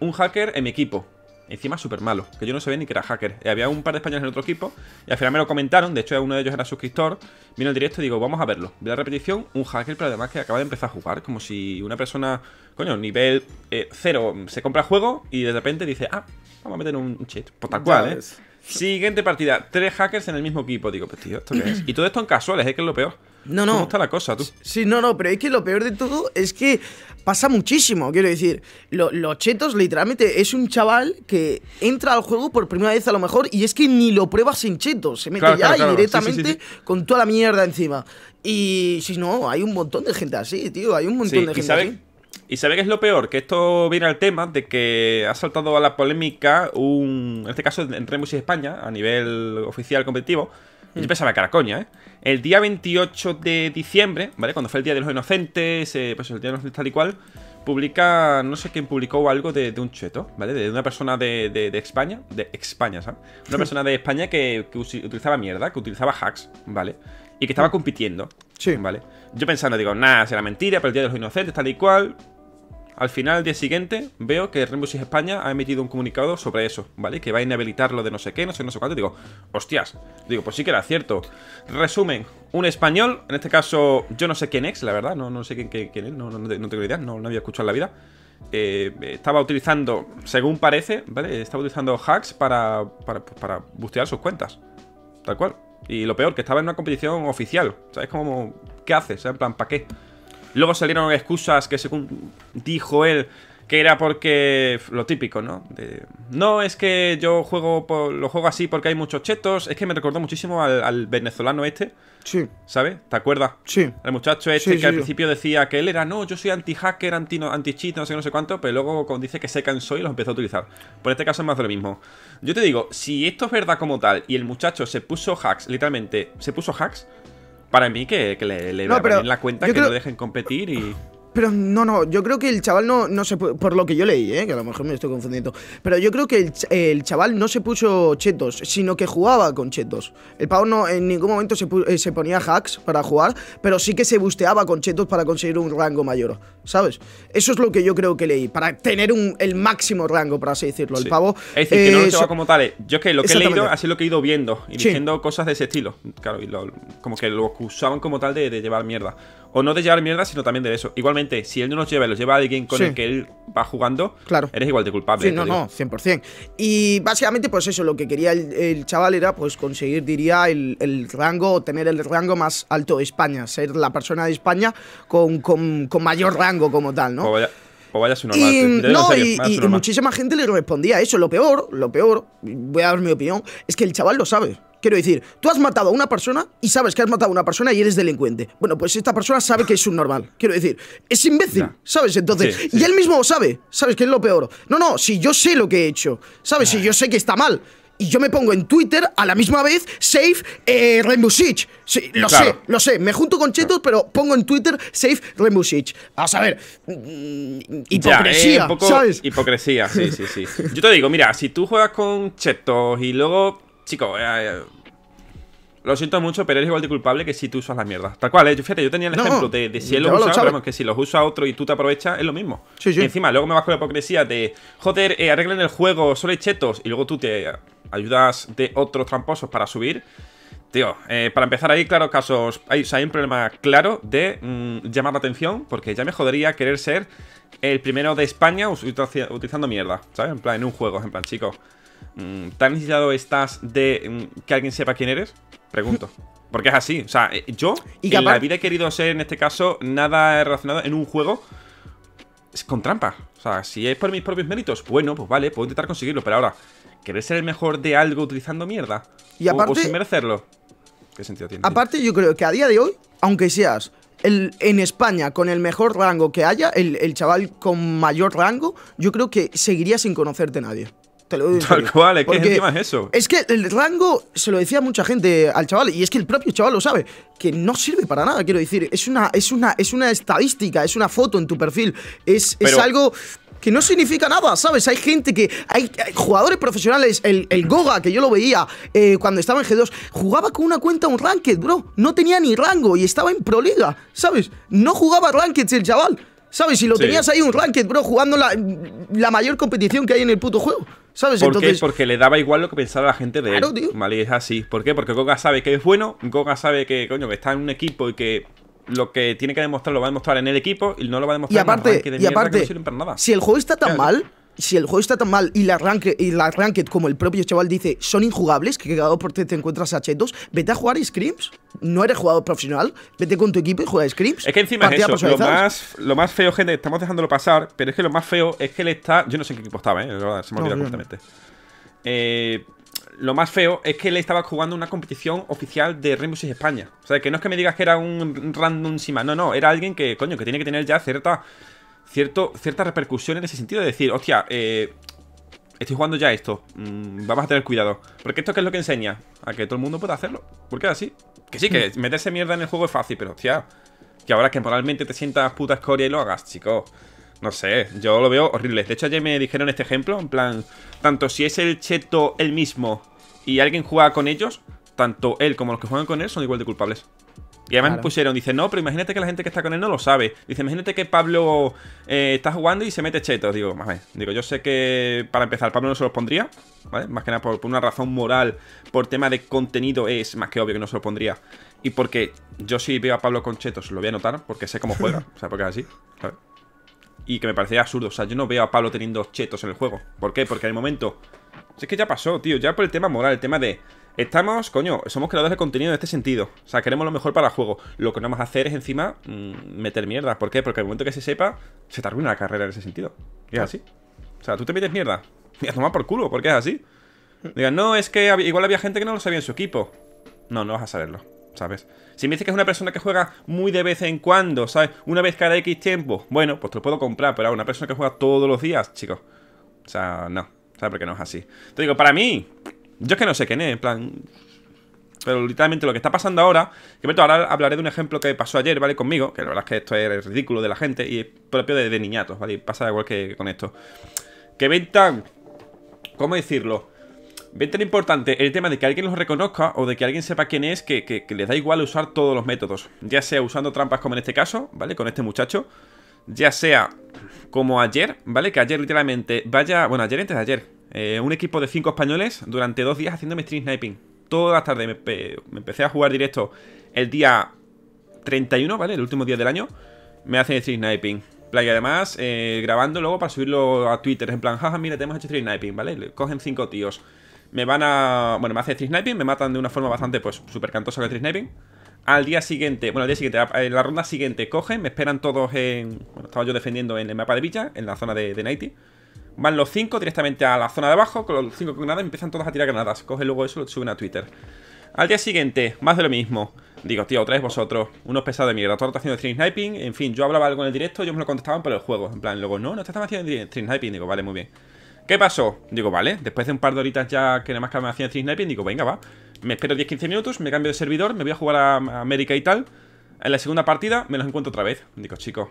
un hacker en mi equipo. Encima súper malo, que yo no sabía ni que era hacker. Eh, había un par de españoles en otro equipo y al final me lo comentaron. De hecho, uno de ellos era suscriptor. Vino el directo y digo, vamos a verlo. Vi la repetición, un hacker, pero además que acaba de empezar a jugar. Como si una persona, coño, nivel eh, cero, se compra el juego y de repente dice, ah, vamos a meter un cheat. Pues tal cual, ¿eh? Siguiente partida, tres hackers en el mismo equipo. Digo, pues tío, ¿esto qué es? Y todo esto en casuales, es que es lo peor. No, no. ¿Cómo está la cosa, tú? Sí, no, no, pero es que lo peor de todo es que pasa muchísimo, quiero decir. los chetos, literalmente, es un chaval que entra al juego por primera vez a lo mejor y es que ni lo prueba sin chetos. Se mete ya directamente con toda la mierda encima. Y si no, hay un montón de gente así, tío. Hay un montón de gente así. ¿Y sabe que es lo peor? Que esto viene al tema de que ha saltado a la polémica un. En este caso, entre Remus y España, a nivel oficial competitivo yo pensaba que ¿eh? El día 28 de diciembre, ¿vale? Cuando fue el Día de los Inocentes, eh, pues el Día de los Inocentes tal y cual, publica, no sé quién publicó algo de, un cheto, ¿vale? De una persona de, España, de España, ¿sabes? Una hmm. persona de España que, utilizaba mierda, que utilizaba hacks, ¿vale? Y que estaba hmm. compitiendo, sí. ¿vale? Yo pensando, digo, nada, será mentira, pero el Día de los Inocentes tal y cual, al final, del día siguiente, veo que Rainbow Six España ha emitido un comunicado sobre eso, ¿vale? Que va a inhabilitarlo de no sé qué, no sé, no sé cuánto. Digo, hostias. Digo, pues sí que era cierto. Resumen, un español, en este caso, yo no sé quién es, la verdad, no, no sé quién, es, no, no, tengo idea, no, había escuchado en la vida. Eh, estaba utilizando, según parece, ¿vale? Estaba utilizando hacks para, pues, para, bustear sus cuentas. Tal cual. Y lo peor, que estaba en una competición oficial. ¿Sabes cómo? ¿Qué haces? en plan, ¿para qué? Luego salieron excusas que según dijo él que era porque lo típico, ¿no? no, es que yo juego por, lo juego así porque hay muchos chetos. Es que me recordó muchísimo al, venezolano este. Sí. ¿Sabes? ¿Te acuerdas? Sí. El muchacho este que al principio decía que él era, no, yo soy anti-hacker, anti-cheat, no sé no sé cuánto, pero luego dice que se cansó y los empezó a utilizar. Por este caso es más de lo mismo. Yo te digo, si esto es verdad como tal y el muchacho se puso hacks, literalmente, se puso hacks, para mí que, le, le la cuenta, que lo dejen competir y... Pero no, no, yo creo que el chaval no, no se... Por lo que yo leí, ¿eh? que a lo mejor me estoy confundiendo. Pero yo creo que el, chaval no se puso chetos, sino que jugaba con chetos. El pavo no, en ningún momento eh, se, ponía hacks para jugar, pero sí que se busteaba con chetos para conseguir un rango mayor, ¿sabes? Eso es lo que yo creo que leí, para tener un, el máximo rango, por así decirlo. El pavo... Es decir, que no lo eh, lleva como tal. Yo es que lo que he leído, así lo que he ido viendo, y diciendo cosas de ese estilo. Claro, y como que lo acusaban como tal de, de llevar mierda. O no de llevar mierda, sino también de eso. Igualmente si él no nos lleva, los lleva a alguien con el que él va jugando, claro. eres igual de culpable. Sí, no, no, 100%. Y básicamente, pues eso, lo que quería el, chaval era pues conseguir, diría, el, rango o tener el rango más alto de España, ser la persona de España con, con, mayor rango como tal, ¿no? Pues vaya normal. Y, no, y, muchísima gente le respondía eso. Lo peor, lo peor, voy a dar mi opinión, es que el chaval lo sabe. Quiero decir, tú has matado a una persona y sabes que has matado a una persona y eres delincuente. Bueno, pues esta persona sabe que es un normal Quiero decir, es imbécil, ¿sabes? Entonces, y él mismo sabe, ¿sabes? Que es lo peor. No, no, si yo sé lo que he hecho, ¿sabes? Si yo sé que está mal, y yo me pongo en Twitter a la misma vez Safe eh, Remusich lo sé, lo sé. Me junto con Chetos, pero pongo en Twitter Save Remusich A saber, mm, eh, hipocresía, Hipocresía, sí, sí, sí. Yo te digo, mira, si tú juegas con Chetos y luego, chico, eh, lo siento mucho, pero eres igual de culpable que si tú usas la mierda. Tal cual, ¿eh? fíjate, yo tenía el ejemplo de, si él los usa, que si los usa otro y tú te aprovechas, es lo mismo. Y encima, luego me vas con la hipocresía de, joder, eh, arreglen el juego, solo hay chetos, y luego tú te ayudas de otros tramposos para subir. Tío, eh, para empezar ahí, claro, casos. Hay, un problema claro de mm, llamar la atención, porque ya me jodería querer ser el primero de España utilizando mierda, ¿sabes? En plan, en un juego, en plan, chicos. Mm, ¿Tan necesitado estás de mm, que alguien sepa quién eres? Pregunto. Porque es así. O sea, eh, yo en la vida he querido ser, en este caso, nada relacionado en un juego con trampa. O sea, si es por mis propios méritos, bueno, pues vale, puedo intentar conseguirlo. Pero ahora, ¿Querés ser el mejor de algo utilizando mierda? Y aparte, o, sin merecerlo. ¿Qué sentido tiene? Aparte, yo creo que a día de hoy, aunque seas el, en España con el mejor rango que haya, el, el, chaval con mayor rango, yo creo que seguiría sin conocerte nadie. Tal cual, es que es eso. Es que el rango, se lo decía mucha gente al chaval, y es que el propio chaval lo sabe, que no sirve para nada, quiero decir. Es una, es una, es una estadística, es una foto en tu perfil. Es, algo que no significa nada, ¿sabes? Hay gente que. Hay, jugadores profesionales. El, Goga, que yo lo veía eh, cuando estaba en G2, jugaba con una cuenta un ranked, bro. No tenía ni rango y estaba en Proliga, ¿sabes? No jugaba ranked el chaval. ¿Sabes? Si lo tenías ahí un ranked, bro, jugando la, mayor competición que hay en el puto juego. ¿Sabes? ¿Por Entonces... qué? Porque le daba igual lo que pensaba la gente de él. Vale, es así. ¿Por qué? Porque Goga sabe que es bueno, Goga sabe que, coño, que está en un equipo y que lo que tiene que demostrar lo va a demostrar en el equipo y no lo va a demostrar en el de y aparte, que no nada. Si el juego está tan mal, si el juego está tan mal y la y la ranked, como el propio chaval dice, son injugables, que cada vez te encuentras a chetos, vete a jugar Scrims. No eres jugador profesional, vete con tu equipo y juega Scrims. Es que encima es lo más, feo, gente, estamos dejándolo pasar, pero es que lo más feo es que él está. Yo no sé qué equipo estaba, ¿eh? se me ha olvidado eh, lo más feo es que le estaba jugando una competición oficial de Rainbow Six España. O sea, que no es que me digas que era un random Sima, no, no, era alguien que, coño, que tiene que tener ya cierta cierto, cierta repercusión en ese sentido de decir, hostia, eh, estoy jugando ya esto, mm, vamos a tener cuidado. Porque esto que es lo que enseña, a que todo el mundo pueda hacerlo. Porque qué así. Que sí, que mm. meterse mierda en el juego es fácil, pero hostia, que ahora que moralmente te sientas puta escoria y lo hagas, chicos. No sé, yo lo veo horrible. De hecho, ayer me dijeron este ejemplo, en plan, tanto si es el cheto el mismo y alguien juega con ellos, tanto él como los que juegan con él son igual de culpables. Y además pusieron, dice, no, pero imagínate que la gente que está con él no lo sabe. Dice, imagínate que Pablo eh, está jugando y se mete chetos. Digo, más bien, digo, yo sé que para empezar, Pablo no se los pondría, ¿vale? Más que nada por, una razón moral, por tema de contenido, es más que obvio que no se los pondría. Y porque yo sí veo a Pablo con chetos, lo voy a notar, porque sé cómo juega, o sea, porque es así, Y que me parecía absurdo, o sea, yo no veo a Pablo teniendo chetos en el juego. ¿Por qué? Porque en el momento... es que ya pasó, tío, ya por el tema moral, el tema de... Estamos, coño, somos creadores de contenido en este sentido. O sea, queremos lo mejor para el juego. Lo que no vamos a hacer es encima mm, meter mierda. ¿Por qué? Porque al momento que se sepa, se te arruina la carrera en ese sentido. Y es así. O sea, tú te metes mierda. Y a tomar por culo, porque es así. Digan, no, es que igual había gente que no lo sabía en su equipo. No, no vas a saberlo, ¿sabes? Si me dices que es una persona que juega muy de vez en cuando, ¿sabes? Una vez cada X tiempo, bueno, pues te lo puedo comprar, pero a una persona que juega todos los días, chicos. O sea, no, ¿sabes? por qué no es así. Te digo, para mí, yo es que no sé quién es, en plan... Pero literalmente lo que está pasando ahora, que ahora hablaré de un ejemplo que pasó ayer, ¿vale? Conmigo, que la verdad es que esto es ridículo de la gente y es propio de, niñatos, ¿vale? Y pasa igual que con esto. Que tan... ¿Cómo decirlo? Ven tan importante el tema de que alguien los reconozca o de que alguien sepa quién es, que, les da igual usar todos los métodos. Ya sea usando trampas como en este caso, ¿vale? Con este muchacho. Ya sea como ayer, ¿vale? Que ayer literalmente vaya... Bueno, ayer antes de ayer. Eh, un equipo de 5 españoles durante dos días haciéndome stream sniping. Todas las tardes. Me, empecé a jugar directo el día 31, ¿vale? El último día del año. Me hacen stream sniping. Y además, eh, grabando luego para subirlo a Twitter. En plan, jaja, mira, tenemos hecho stream sniping, ¿vale? cogen cinco tíos. Me van a. Bueno, me hacen stream sniping, me matan de una forma bastante, pues, súper cantosa con el stream sniping. Al día siguiente, bueno, al día siguiente, en la ronda siguiente cogen, me esperan todos en. Bueno, estaba yo defendiendo en el mapa de Villa, en la zona de, de Nighty. Van los 5 directamente a la zona de abajo, con los 5 granadas empiezan todos a tirar granadas. Coge luego eso y lo suben a Twitter. Al día siguiente, más de lo mismo. Digo, tío, otra vez vosotros, unos pesados de mierda, todos está haciendo stream sniping. En fin, yo hablaba algo en el directo, ellos me lo contestaban por el juego. En plan, luego, no, no te haciendo stream sniping. Digo, vale, muy bien. ¿Qué pasó? Digo, vale, después de un par de horitas ya que nada más que me hacían 3 sniping, digo, venga, va. Me espero 10-15 minutos, me cambio de servidor, me voy a jugar a América y tal. En la segunda partida me los encuentro otra vez. Digo, chicos,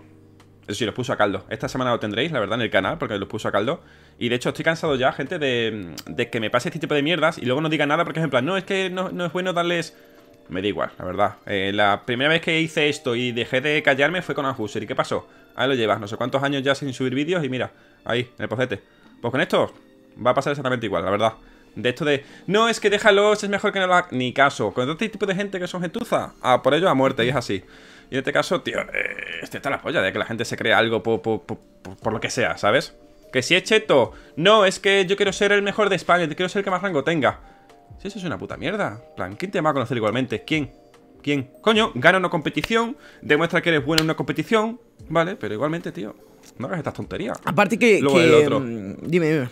eso sí, los puso a caldo. Esta semana lo tendréis, la verdad, en el canal, porque los puso a caldo. Y de hecho, estoy cansado ya, gente, de, que me pase este tipo de mierdas y luego no diga nada porque es en plan, no, es que no, es bueno darles. Me da igual, la verdad. Eh, la primera vez que hice esto y dejé de callarme fue con Anhuser. ¿Y qué pasó? Ahí lo llevas, no sé cuántos años ya sin subir vídeos y mira, ahí, en el pocete. Pues con esto va a pasar exactamente igual, la verdad. De esto de, no, es que déjalos, es mejor que no lo Ni caso. Con este tipo de gente que son gentuza, a por ello a muerte, y es así. Y en este caso, tío, eh, este está la polla de que la gente se crea algo por, por lo que sea, ¿sabes? Que si es cheto, no, es que yo quiero ser el mejor de España, quiero ser el que más rango tenga. Si eso es una puta mierda. plan, ¿quién te va a conocer igualmente? ¿Quién? ¿Quién? Coño, gana una competición, demuestra que eres bueno en una competición, ¿vale? Pero igualmente, tío, no hagas estas tonterías. Aparte que... Luego que mm, Dime, dime.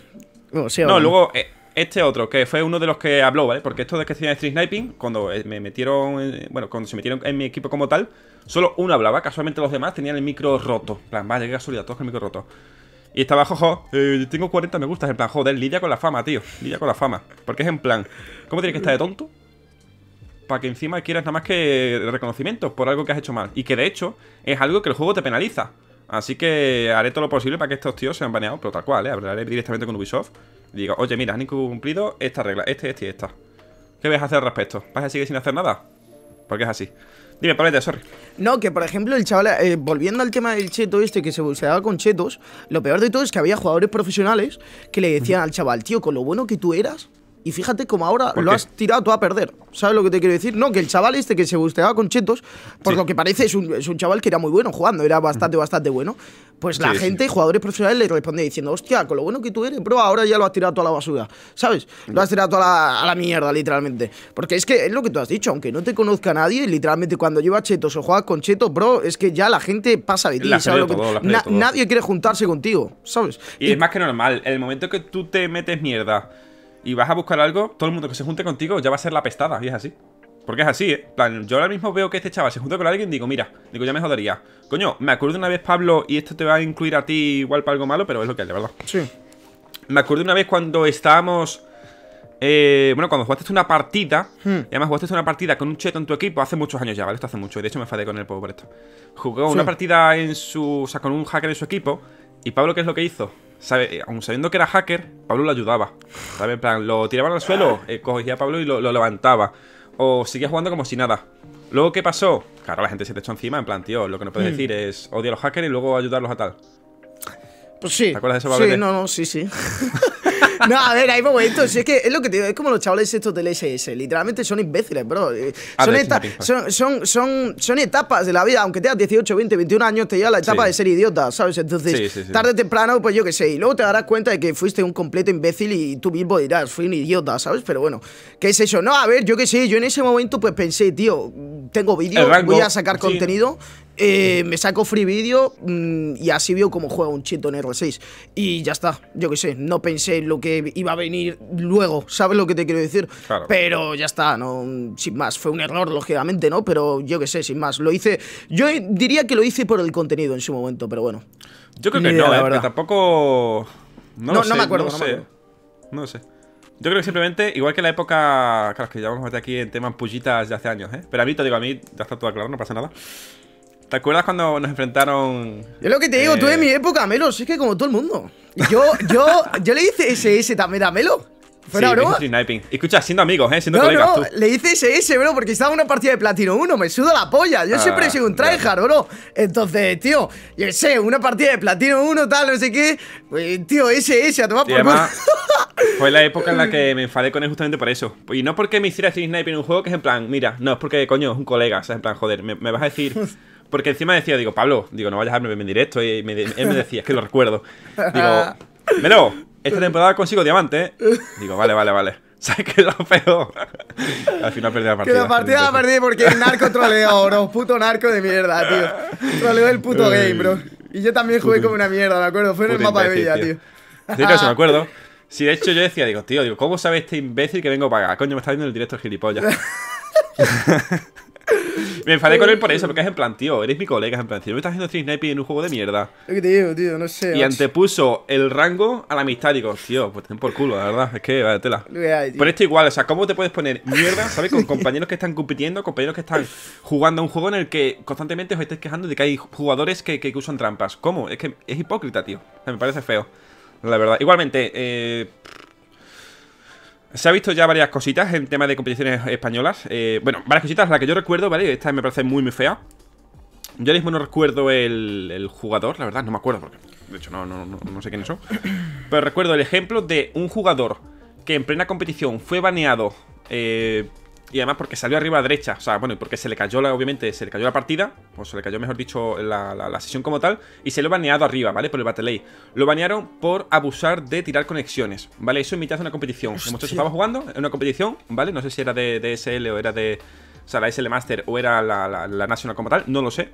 no, luego... Eh, este otro, que fue uno de los que habló, ¿vale? Porque esto de que hacían street sniping, cuando eh, me metieron, bueno, cuando se metieron en mi equipo como tal, solo uno hablaba, casualmente los demás tenían el micro roto. En plan, vaya, qué casualidad, todos el micro roto. Y estaba, jojo, eh, tengo 40 me gustas, en plan, joder, lidia con la fama, tío, lidia con la fama. Porque es en plan, ¿cómo tienes que estar de tonto? Para que encima quieras nada más que reconocimiento por algo que has hecho mal. Y que de hecho es algo que el juego te penaliza. Así que haré todo lo posible para que estos tíos sean baneados, pero tal cual, ¿eh? Hablaré directamente con Ubisoft digo, oye, mira, han cumplido esta regla, este, este y esta. ¿Qué vas a hacer al respecto? ¿Vas a seguir sin hacer nada? Porque es así. Dime, ponete, sorry. No, que por ejemplo el chaval, eh, volviendo al tema del cheto este que se daba con chetos, lo peor de todo es que había jugadores profesionales que le decían al chaval, tío, con lo bueno que tú eras, y fíjate como ahora lo has tirado tú a perder. ¿Sabes lo que te quiero decir? No, que el chaval este que se busteaba con chetos, por lo que parece es un, es un, chaval que era muy bueno jugando, era bastante, bastante bueno. Pues la gente, jugadores profesionales, le responde diciendo, hostia, con lo bueno que tú eres, bro, ahora ya lo has tirado a la basura. ¿Sabes? Lo has tirado a la, a la mierda, literalmente. Porque es que es lo que tú has dicho, aunque no te conozca nadie, literalmente cuando llevas chetos o juegas con chetos, bro, es que ya la gente pasa de ti. nadie quiere juntarse contigo, ¿sabes? Y, y es más que normal, el momento que tú te metes mierda y vas a buscar algo, todo el mundo que se junte contigo ya va a ser la pestada, y es así. Porque es así, ¿eh? plan, yo ahora mismo veo que este chaval se junta con alguien y digo, mira, digo, ya me jodería. Coño, me acuerdo una vez, Pablo, y esto te va a incluir a ti igual para algo malo, pero es lo que hay, de verdad. Sí. Me acuerdo una vez cuando estábamos... Eh, bueno, cuando jugaste una partida, hmm. y además jugaste una partida con un cheto en tu equipo hace muchos años ya, ¿vale? Esto hace mucho, y de hecho me enfadé con el pobre por esto. Jugó una partida en su. O sea, con un hacker en su equipo. Y Pablo, ¿qué es lo que hizo? sabe, eh, aun sabiendo que era hacker, Pablo lo ayudaba. plan, lo tiraban al suelo, eh, cogía a Pablo y lo, levantaba. O seguía jugando como si nada. Luego, ¿qué pasó? Claro, la gente se te echó encima, en plan, tío, lo que no puedes hmm. decir es odiar a los hackers y luego ayudarlos a tal. Pues sí. ¿Te acuerdas de eso, Pablo? Sí, no, sí, sí. No, a ver, hay momentos. Es que es lo que te es como los chavales estos del SS. Literalmente son imbéciles, bro. Eh, ah, son, son, son, etapas de la vida. Aunque tengas 18, 20, 21 años, te llega la etapa de ser idiota, ¿sabes? Entonces, tarde o temprano, pues yo qué sé. Y luego te darás cuenta de que fuiste un completo imbécil y tú mismo dirás, fui un idiota, ¿sabes? Pero bueno, ¿qué es eso? No, a ver, yo qué sé. Yo en ese momento, pues pensé, tío, tengo vídeo, voy a sacar contenido. Eh, me saco free vídeo mm, y así veo cómo juega un chito en R6. Y ya está, yo qué sé, no pensé lo que iba a venir luego, ¿sabes lo que te quiero decir? Pero ya está, no, sin más, fue un error, lógicamente, ¿no? Pero yo qué sé, sin más, lo hice, yo diría que lo hice por el contenido en su momento, pero bueno. Yo creo que no, ¿eh? tampoco... No, sé, no, me acuerdo, no, sé. No sé. Yo creo que simplemente, igual que la época, claro, que ya vamos a aquí en temas pullitas de hace años, ¿eh? Pero a mí, te digo, a mí ya está todo aclarado, no pasa nada. ¿Te acuerdas cuando nos enfrentaron? Yo lo que te digo, tú en eh, mi época, Melo, es que como todo el mundo. Yo, yo, yo le hice SS también a Melo. Fuera, sí, Escucha, siendo amigos, ¿eh? Siendo colegas. No, tú. le hice SS, bro, porque estaba en una partida de Platino 1. Me suda la polla. Yo siempre he ah, sido un tryhard, bro. Entonces, tío, yo sé, una partida de Platino 1, tal, no sé qué. tío, SS, a tomar por Fue la época en la que me enfadé con él justamente por eso. Y no porque me hiciera decir sniping en un juego que es en plan, mira, no, es porque, coño, es un colega. O sea, en plan, joder, me vas a decir. Porque encima decía, digo, Pablo, digo, no vayas a verme en directo. Y me, él me decía, es que lo recuerdo. Digo, Melo, esta temporada consigo diamante. ¿eh?". Digo, vale, vale, vale. ¿Sabes qué es lo peor? Al final perdí la partida. Que la partida la perdí porque el narco troleó, bro. Puto narco de mierda, tío. Troleó el puto game, bro. Y yo también jugué como una mierda, me acuerdo. Fue en el mapa de vida, tío. Sí, no, me acuerdo. Sí, de hecho yo decía, digo, tío, digo, ¿cómo sabe este imbécil que vengo para acá? Coño, me está viendo el directo el gilipollas. Me enfadé con él por eso, porque es en plan, tío, eres mi colega, es en plan, tío, me estás haciendo stream sniping en un juego de mierda. Lo te digo, tío, no sé. Y antepuso el rango a la amistad, digo, tío, pues ten por culo, la verdad, es que, vaya tela. esto igual, o sea, ¿cómo te puedes poner mierda, ¿sabes? Con compañeros que están compitiendo, compañeros que están jugando a un juego en el que constantemente os estáis quejando de que hay jugadores que, que usan trampas. ¿Cómo? Es que es hipócrita, tío. O sea, me parece feo, la verdad. Igualmente, eh se ha visto ya varias cositas en tema de competiciones españolas. Eh, bueno, varias cositas, la que yo recuerdo, ¿vale? Esta me parece muy, muy fea. Yo mismo no recuerdo el, el, jugador, la verdad, no me acuerdo, porque de hecho no, no, no, no sé quién son. Pero recuerdo el ejemplo de un jugador que en plena competición fue baneado eh, y además porque salió arriba a derecha. O sea, bueno, porque se le cayó, la, obviamente, se le cayó la partida. O se le cayó, mejor dicho, la, sesión como tal. Y se lo baneado arriba, ¿vale? Por el Battle Lo banearon por abusar de tirar conexiones, ¿vale? Eso en mitad de una competición. Hostia. estábamos jugando en una competición, ¿vale? No sé si era de, de SL o era de... O sea, la SL Master o era la, la, la National como tal, no lo sé.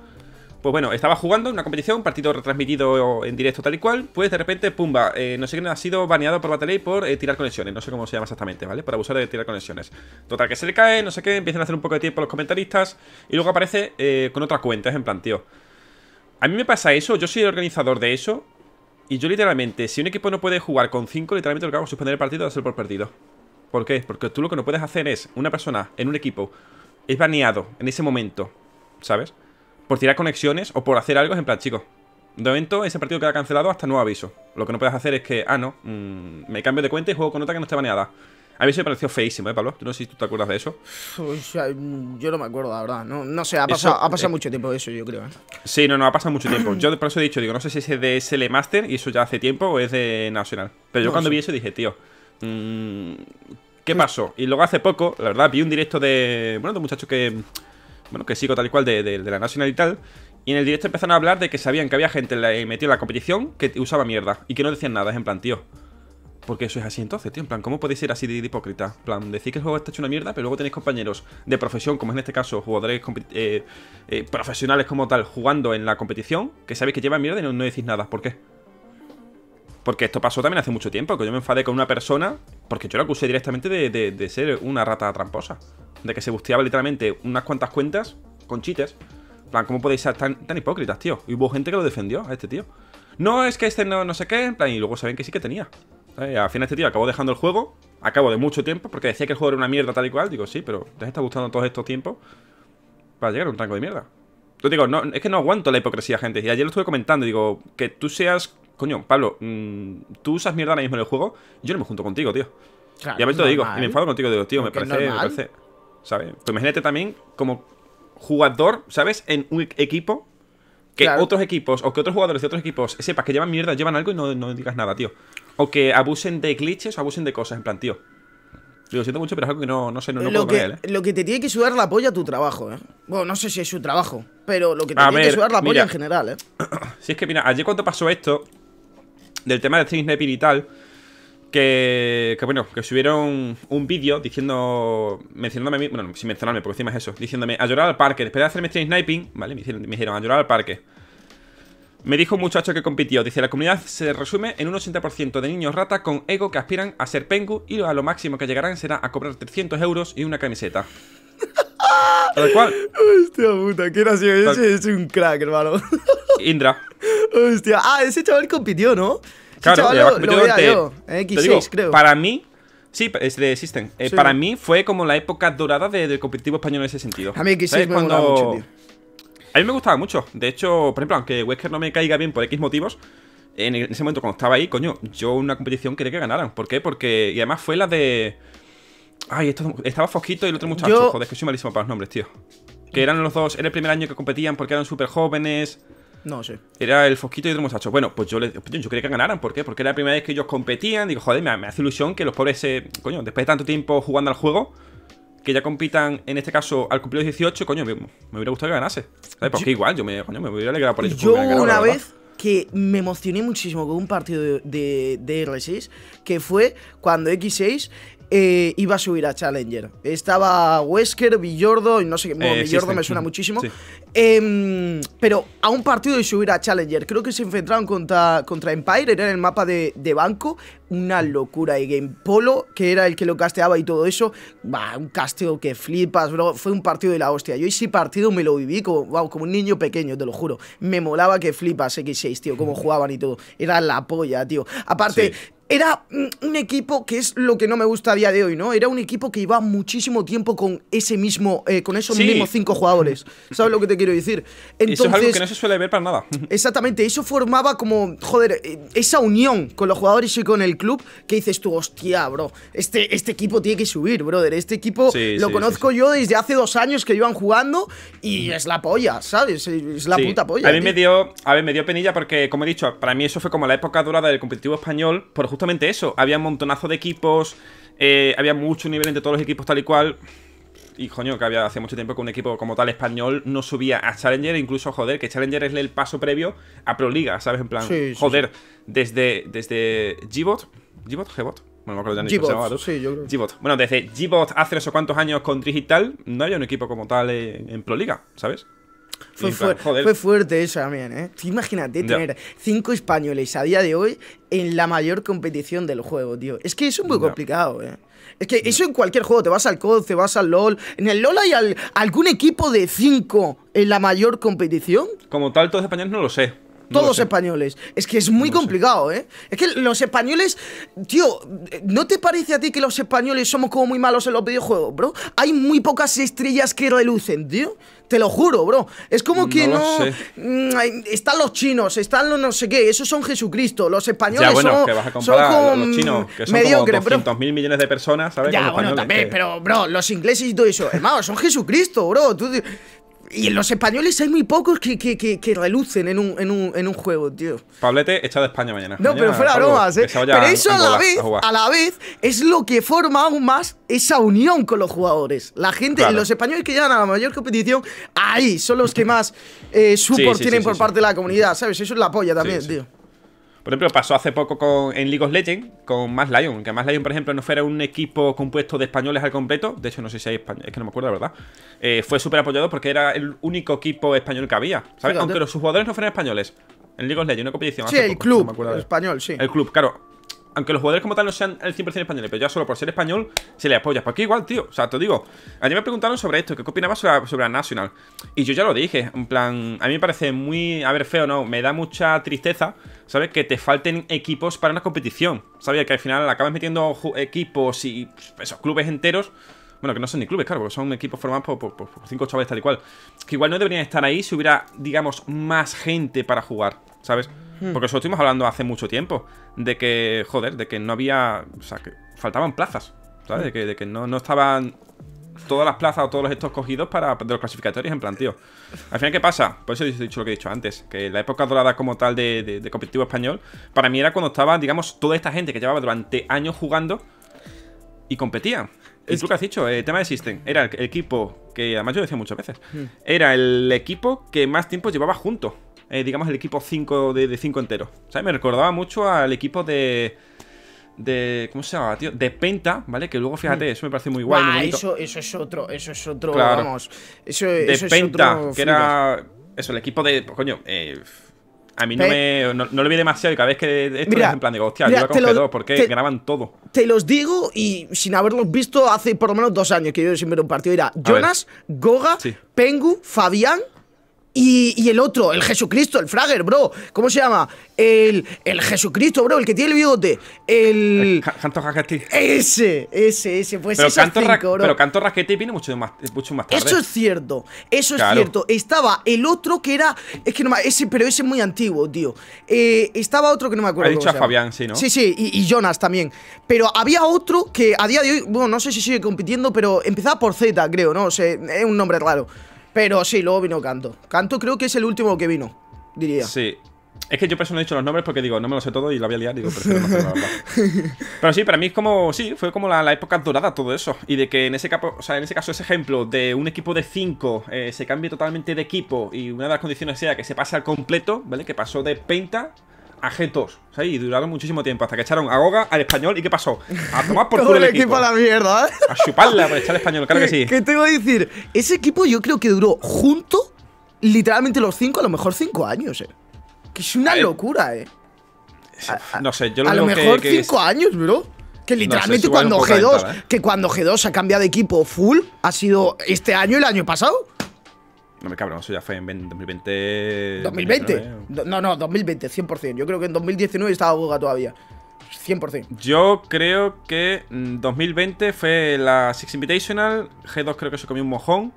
Pues bueno, estaba jugando en una competición, partido retransmitido en directo tal y cual, pues de repente, pumba, eh, no sé quién ha sido baneado por tele por eh, tirar conexiones, no sé cómo se llama exactamente, ¿vale? Por abusar de tirar conexiones. Total, que se le cae, no sé qué, empiezan a hacer un poco de tiempo los comentaristas y luego aparece eh, con otra cuenta, es en plan, tío. A mí me pasa eso, yo soy el organizador de eso y yo literalmente, si un equipo no puede jugar con 5, literalmente lo que hago es suspender el partido y hacer por perdido. ¿Por qué? Porque tú lo que no puedes hacer es, una persona en un equipo es baneado en ese momento, ¿sabes? por tirar conexiones o por hacer algo, es en plan, chicos, de momento ese partido queda cancelado hasta nuevo aviso. Lo que no puedes hacer es que, ah, no, mm, me cambio de cuenta y juego con otra que no esté baneada. A mí se me pareció feísimo, ¿eh, Pablo? no sé si tú te acuerdas de eso. Mm, yo no me acuerdo, la verdad. No, sé, ha pasado, eh, mucho tiempo eso, yo creo. ¿eh? Sí, no, no, ha pasado mucho tiempo. Yo por eso he dicho, digo, no sé si es de SL Master y eso ya hace tiempo o es de Nacional. Pero yo cuando vi eso dije, tío, mm, ¿qué pasó? Y luego hace poco, la verdad, vi un directo de, bueno, de un muchacho que bueno, que sigo tal y cual de, la Nacional y tal. Y en el directo empezaron a hablar de que sabían que había gente eh, metida en la competición que usaba mierda y que no decían nada. Es en plan, tío. Porque eso es así entonces, tío. En plan, ¿cómo podéis ser así de, hipócrita? En plan, decir que el juego está hecho una mierda, pero luego tenéis compañeros de profesión, como en este caso, jugadores eh, eh, profesionales como tal, jugando en la competición, que sabéis que llevan mierda y no, decís nada. ¿Por qué? Porque esto pasó también hace mucho tiempo, que yo me enfadé con una persona porque yo la acusé directamente de ser una rata tramposa de que se busteaba literalmente unas cuantas cuentas con cheaters. plan, ¿cómo podéis ser tan, tan hipócritas, tío? Y hubo gente que lo defendió a este tío. No, es que este no, no sé qué, en plan, y luego saben que sí que tenía. Al final este tío acabó dejando el juego, Acabo de mucho tiempo, porque decía que el juego era una mierda tal y cual. Digo, sí, pero te está gustando todos estos tiempos para llegar a un rango de mierda. Yo digo, no, es que no aguanto la hipocresía, gente. Y ayer lo estuve comentando, digo, que tú seas... Coño, Pablo, mm, tú usas mierda ahora mismo en el juego, yo no me junto contigo, tío. Claro, y a mí te lo digo, y me enfado contigo, digo, tío, me me parece, ¿sabes? Pues imagínate también como jugador, ¿sabes? En un e- equipo que otros equipos o que otros jugadores de otros equipos sepas que llevan mierda, llevan algo y no, no digas nada, tío. O que abusen de glitches o abusen de cosas, en plan, tío. Lo siento mucho, pero es algo que no, sé, no, eh, lo puedo creer, ¿eh? Lo que te tiene que sudar la polla tu trabajo, ¿eh? Bueno, no sé si es su trabajo, pero lo que te tiene que sudar la polla en general, ¿eh? Si es que, mira, ayer cuando pasó esto, del tema de Stream y tal, que, bueno, que subieron un vídeo diciendo, mencionándome a mí, bueno, sin mencionarme, porque encima es eso, diciéndome a llorar al parque, después de hacerme stream sniping, ¿vale? Me, dijeron a llorar al parque. Me dijo un muchacho que compitió, dice, la comunidad se resume en un 80% de niños rata con ego que aspiran a ser pengu y a lo máximo que llegarán será a cobrar 300 euros y una camiseta. Tal cual. Hostia puta, qué gracioso, ese es un crack, hermano. Indra. Hostia, ah, ese chaval compitió, ¿no? claro, este eh, eh, X6, creo. Para mí, Sí, existen eh, Para mí fue como la época dorada del competitivo español en ese sentido. A mí X6 me Cuando... A mí me gustaba mucho. De hecho, por ejemplo, aunque Wesker no me caiga bien por X motivos, en e, ese momento cuando estaba ahí, coño, yo una competición quería que ganaran. ¿Por qué? Porque... Y además fue la de... Ay, esto... estaba Fosquito y el otro muchacho. Joder, que soy malísimo para los nombres, tío. Que eran los dos... Era el primer año que competían porque eran súper jóvenes... No sé. Era el Fosquito y otro muchacho. Bueno, pues yo, le, yo quería que ganaran. ¿Por qué? Porque era la primera vez que ellos competían. Digo, joder, me, hace ilusión que los pobres se. Coño, después de tanto tiempo jugando al juego, que ya compitan, en este caso, al cumplir 18, coño, me, me, hubiera gustado que ganase. Porque pues igual, yo me, coño, me hubiera alegrado por ellos. Yo una vez que me emocioné muchísimo con un partido de R6, que fue cuando X6 eh, iba a subir a Challenger. Estaba Wesker, Villordo, y no sé qué. Eh, me suena muchísimo. Em, pero a un partido de subir a Challenger. Creo que se enfrentaron contra, contra Empire, era en el mapa de, banco. Una locura y game. Polo, que era el que lo casteaba y todo eso. un casteo que flipas, bro. Fue un partido de la hostia. Yo ese partido me lo viví como, un niño pequeño, te lo juro. Me molaba que flipas X6, tío, cómo jugaban y todo. Era la polla, tío. Aparte, era un equipo que es lo que no me gusta a día de hoy, ¿no? Era un equipo que iba muchísimo tiempo con ese mismo, eh, con esos mismos cinco jugadores. ¿Sabes lo que te quiero decir? eso es algo que no se suele ver para nada. Exactamente, eso formaba como, joder, eh, esa unión con los jugadores y con el club que dices tú, hostia, bro, este, este equipo tiene que subir, brother. Este equipo lo conozco yo desde hace dos años que iban jugando y es la polla, ¿sabes? Es la puta polla. A mí, me dio, me penilla porque, como he dicho, para mí eso fue como la época dorada del competitivo español por justamente eso. Había un montonazo de equipos, eh, había mucho nivel entre todos los equipos tal y cual. Y coño, que había hace mucho tiempo que un equipo como tal español no subía a Challenger, incluso joder, que Challenger es el paso previo a Proliga, ¿sabes? En plan, joder, desde desde gibot bueno, me acuerdo sí, yo Bueno, desde Gbot hace no sé cuántos años con Digital no había un equipo como tal en, Proliga, ¿sabes? Fue, fuerte eso también, ¿eh? Imagínate tener cinco españoles a día de hoy en la mayor competición del juego, tío. Es que eso es muy complicado, ¿eh? Es que eso en cualquier juego, te vas al COD, te vas al LOL. En el LOL hay algún equipo de cinco en la mayor competición. Como tal, todos españoles no lo sé. todos españoles. Es que es muy complicado, ¿eh? Es que los españoles, tío, ¿no te parece a ti que los españoles somos como muy malos en los videojuegos, bro? Hay muy pocas estrellas que relucen, tío. Te lo juro, bro. Es como que no. Mm, están los chinos, están los no sé qué. Esos son Jesucristo. Los españoles ya, bueno, son, que vas a comparar son los chinos, mm, que son como mil millones de personas, ¿sabes? Ya, bueno, también, pero, bro, los ingleses y todo eso. Hermano, son Jesucristo, bro. Tú, y en los españoles hay muy pocos que, que, relucen en un, juego, tío. Pablete echa de España mañana. No, pero fuera bromas, ¿eh? Pero eso a, la, vez, es lo que forma aún más esa unión con los jugadores. La gente, en los españoles que llegan a la mayor competición, ahí son los que más eh, support tienen por parte de la comunidad, ¿sabes? Eso es la polla también, tío. Por ejemplo, pasó hace poco en League of Legends con Mass Lion. Que Mass Lion, por ejemplo, no fuera un equipo compuesto de españoles al completo. De hecho, no sé si hay españoles, es que no me acuerdo, la verdad. Eh, fue súper apoyado porque era el único equipo español que había. ¿Sabes? Aunque los, sus jugadores no fueran españoles. En League of Legends, una competición. Sí, el club español, sí. El club, claro aunque los jugadores como tal no sean el 100% españoles, pero ya solo por ser español se le apoya. Porque pues igual, tío, o sea, te digo, ayer me preguntaron sobre esto, qué opinabas sobre la, sobre National. Y yo ya lo dije, en plan, a mí me parece muy, a ver, feo, no, me da mucha tristeza, ¿sabes? Que te falten equipos para una competición, ¿sabes? Que al final acabas metiendo equipos y pues, esos clubes enteros. Bueno, que no son ni clubes, claro, porque son equipos formados por, cinco chavales tal y cual. Que igual no deberían estar ahí si hubiera, digamos, más gente para jugar, ¿sabes? Hmm. Porque eso lo estuvimos hablando hace mucho tiempo de que, joder, de que no había, o sea, que faltaban plazas, ¿sabes? De que, no, no estaban todas las plazas o todos estos cogidos para de los clasificatorios en plan, tío. Al final, ¿qué pasa? Por eso he dicho lo que he dicho antes, que la época dorada como tal de, competitivo español, para mí era cuando estaba, digamos, toda esta gente que llevaba durante años jugando y competían. Y tú que... has dicho, el eh, tema de System era el equipo que, además yo lo decía muchas veces, hmm. era el equipo que más tiempo llevaba junto. Eh, digamos, el equipo 5 de 5 entero. me recordaba mucho al equipo de de. ¿Cómo se llama, tío? De Penta, ¿vale? Que luego, fíjate, mm. eso me parece muy guay. eso, eso es otro, eso es otro, vamos. Eso, de Penta, es otro que era. Eso, el equipo de. Pues, coño, eh, a mí no me. No, lo vi demasiado y cada vez que esto mira, en plan de hostia, yo con G2, porque graban todo. Te los digo y sin haberlos visto hace por lo menos dos años que yo siempre un partido era Jonas, Goga, Pengu, Fabián y, el otro, el Jesucristo, el Frager, bro. ¿Cómo se llama? El, el Jesucristo, bro, el que tiene el bigote. El. Eh, canto Ese, ese, ese. Pues pero, canto, pero canto viene mucho más, eh, mucho más tarde. Eso es cierto, eso es cierto. Estaba el otro que era. Es que no me. Ese, pero ese es muy antiguo, tío. Eh, estaba otro que no me acuerdo. Ha dicho a Fabián, sí, ¿no? Sí, sí, y, y, Jonas también. Pero había otro que a día de hoy, bueno, no sé si sigue compitiendo, pero empezaba por Z, creo, ¿no? O sea, es un nombre raro. Pero sí, luego vino Canto. Canto creo que es el último que vino, diría. Sí. Es que yo por eso no he dicho los nombres porque digo, no me lo sé todo y la voy a liar. Digo, prefiero Pero sí, para mí es como, sí, fue como la, época dorada todo eso. Y de que en ese, caso, o sea, en ese caso, ese ejemplo de un equipo de 5 eh, se cambie totalmente de equipo y una de las condiciones sea que se pase al completo, ¿vale? Que pasó de Penta ajetos. ¿sí? Y duraron muchísimo tiempo hasta que echaron a Goga al español. ¿Y qué pasó? A tomar por culo el equipo. a la mierda. ¿eh? A chuparla por echar al español, claro que sí. ¿Qué tengo que decir? Ese equipo yo creo que duró junto, literalmente los cinco, a lo mejor cinco años, ¿eh? Que es una locura, ¿eh? no sé, yo lo A lo mejor cinco años, bro. Que literalmente cuando G2, ¿eh? que cuando G2 ha cambiado de equipo full, ha sido este año y el año pasado. No me cabrón, eso ya fue en 2020. ¿2020? No, no, 2020, 100%. Yo creo que en 2019 estaba Boga todavía. 100%. Yo creo que 2020 fue la Six Invitational. G2 creo que se comió un mojón.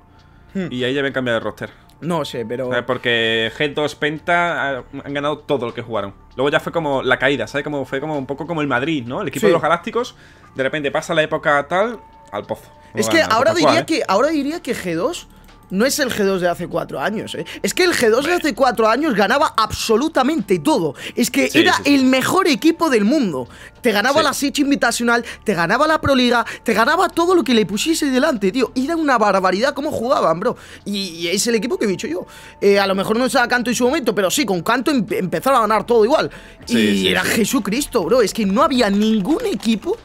Hmm. Y ahí ya habían cambiado de roster. No sé, pero. Porque G2 Penta han ganado todo lo que jugaron. Luego ya fue como la caída, ¿sabes? Como fue como un poco como el Madrid, ¿no? El equipo de los Galácticos. De repente pasa la época tal al pozo. Es ¿eh? que ahora, diría que ahora diría que G2 no es el G2 de hace cuatro años, ¿eh? Es que el G2 de hace cuatro años ganaba absolutamente todo. Es que era el mejor equipo del mundo. Te ganaba la Sitch Invitational, te ganaba la Proliga, te ganaba todo lo que le pusiese delante, tío. Era una barbaridad cómo jugaban, bro. Y, es el equipo que he dicho yo. Eh, a lo mejor no estaba Canto en su momento, pero sí, con Canto empezaron a ganar todo igual. y era Jesucristo, bro. Es que no había ningún equipo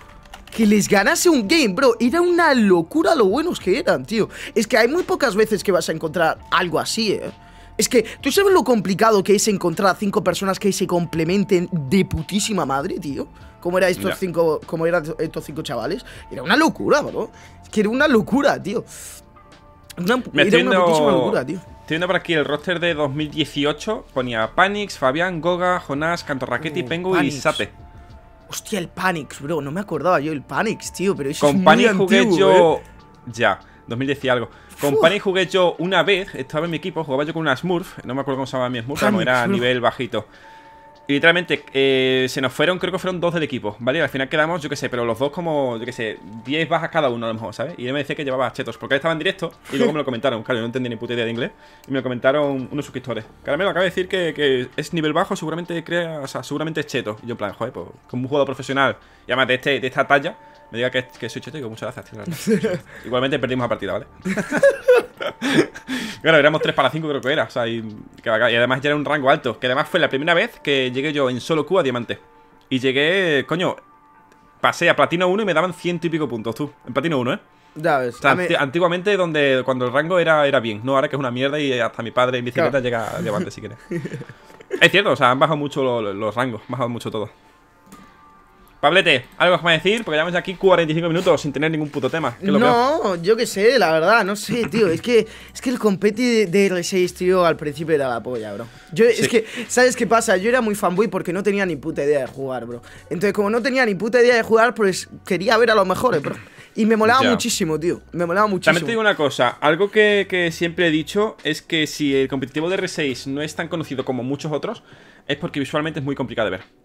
que les ganase un game, bro. Era una locura lo buenos que eran, tío. Es que hay muy pocas veces que vas a encontrar algo así, eh. Es que, ¿tú sabes lo complicado que es encontrar a cinco personas que se complementen de putísima madre, tío? Como eran estos cinco. Como eran estos cinco chavales. Era una locura, bro. Es que era una locura, tío. era una putísima locura, tío. Teniendo por aquí el roster de 2018. Ponía Panix, Fabián, Goga, Jonás, Cantorraquetti, y uh, Pengu y Sate. Hostia, el Panix, bro. No me acordaba yo El Panix, tío. Pero eso Con es Panic Company jugué yo. Eh. Ya. 2010 algo. Con jugué yo una vez, estaba en mi equipo, jugaba yo con una Smurf, no me acuerdo cómo se llamaba mi Smurf, no, era nivel bajito. Y literalmente eh, se nos fueron, creo que fueron dos del equipo, ¿vale? Al final quedamos, yo qué sé, pero los dos como, yo qué sé, 10 bajas cada uno a lo mejor, ¿sabes? Y él me decía que llevaba chetos, porque él estaba en directo y luego me lo comentaron, claro, yo no entendía ni puta idea de inglés. Y me lo comentaron unos suscriptores. Caramelo acaba de decir que, es nivel bajo, seguramente crea, o sea, seguramente es cheto. Y yo en plan, joder, pues como un jugador profesional, y además de, este, de esta talla, me diga que, soy cheto muchas gracias. Igualmente perdimos la partida, ¿vale? claro, éramos 3 para 5 creo que era. O sea, y, además ya era un rango alto. Que además fue la primera vez que llegué yo en solo Q a diamante. Y llegué, coño, pasé a platino 1 y me daban 100 y pico puntos, tú. En platino 1, ¿eh? Ya ves. Antiguamente, donde, cuando el rango era, era bien, ¿no? Ahora que es una mierda y hasta mi padre en bicicleta llega a diamante si quieres. es cierto, o sea, han bajado mucho los, los rangos, han bajado mucho todo. Pablete, ¿algo que me decir? Porque llevamos aquí 45 minutos sin tener ningún puto tema. no, yo qué sé, la verdad, no sé, tío. Es que, es que el competi de R6, tío, al principio era la polla, bro. Yo, Es que, ¿sabes qué pasa? Yo era muy fanboy porque no tenía ni puta idea de jugar, bro. Entonces, como no tenía ni puta idea de jugar, pues quería ver a los mejores, bro. Y me molaba muchísimo, tío. Me molaba muchísimo. También te digo una cosa. Algo que, que, siempre he dicho es que si el competitivo de R6 no es tan conocido como muchos otros, es porque visualmente es muy complicado de ver.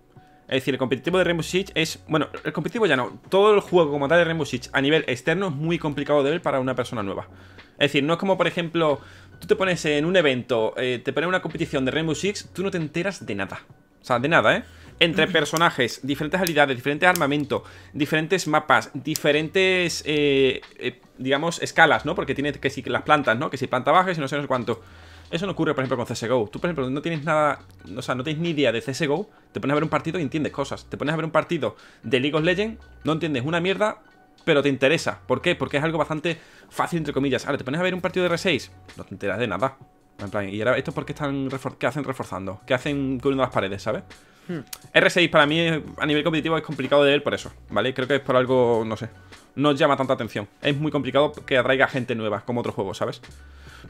Es decir, el competitivo de Rainbow Six es... Bueno, el competitivo ya no. Todo el juego como tal de Rainbow Six a nivel externo es muy complicado de ver para una persona nueva. Es decir, no es como, por ejemplo, tú te pones en un evento, eh, te pones una competición de Rainbow Six, tú no te enteras de nada. O sea, de nada, ¿eh? Entre personajes, diferentes habilidades, diferentes armamento, diferentes mapas, diferentes, eh, eh, digamos, escalas, ¿no? Porque tiene que si las plantas, ¿no? Que si planta baja, si no sé, no sé cuánto. Eso no ocurre, por ejemplo, con CSGO. Tú, por ejemplo, no tienes nada, o sea, no tienes ni idea de CSGO, te pones a ver un partido y entiendes cosas. Te pones a ver un partido de League of Legends, no entiendes una mierda, pero te interesa. ¿Por qué? Porque es algo bastante fácil, entre comillas. Ahora, te pones a ver un partido de R6, no te enteras de nada. En plan, ¿y ahora esto es porque están qué hacen reforzando? ¿Qué hacen cubriendo las paredes, sabes? Hmm. R6 para mí a nivel competitivo es complicado de ver por eso, ¿vale? Creo que es por algo, no sé, no llama tanta atención. Es muy complicado que atraiga gente nueva, como otros juegos, ¿sabes?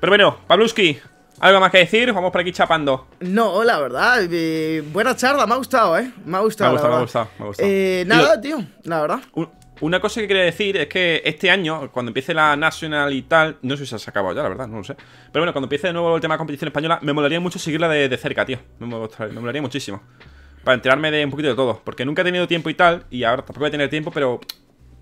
Pero bueno, Pabluski, ¿Algo más que decir? Vamos por aquí chapando. No, la verdad. Eh, buena charla, me ha gustado, ¿eh? Me ha gustado. Me ha gustado, me ha gustado, Eh, nada, tío, la verdad. una cosa que quería decir es que este año, cuando empiece la National y tal, no sé si se ha acabado ya, la verdad, no lo sé. Pero bueno, cuando empiece de nuevo el tema de competición española, me molaría mucho seguirla de, de cerca, tío. Me molaría, me molaría muchísimo. Para enterarme de un poquito de todo. Porque nunca he tenido tiempo y tal, y ahora tampoco voy a tener tiempo, pero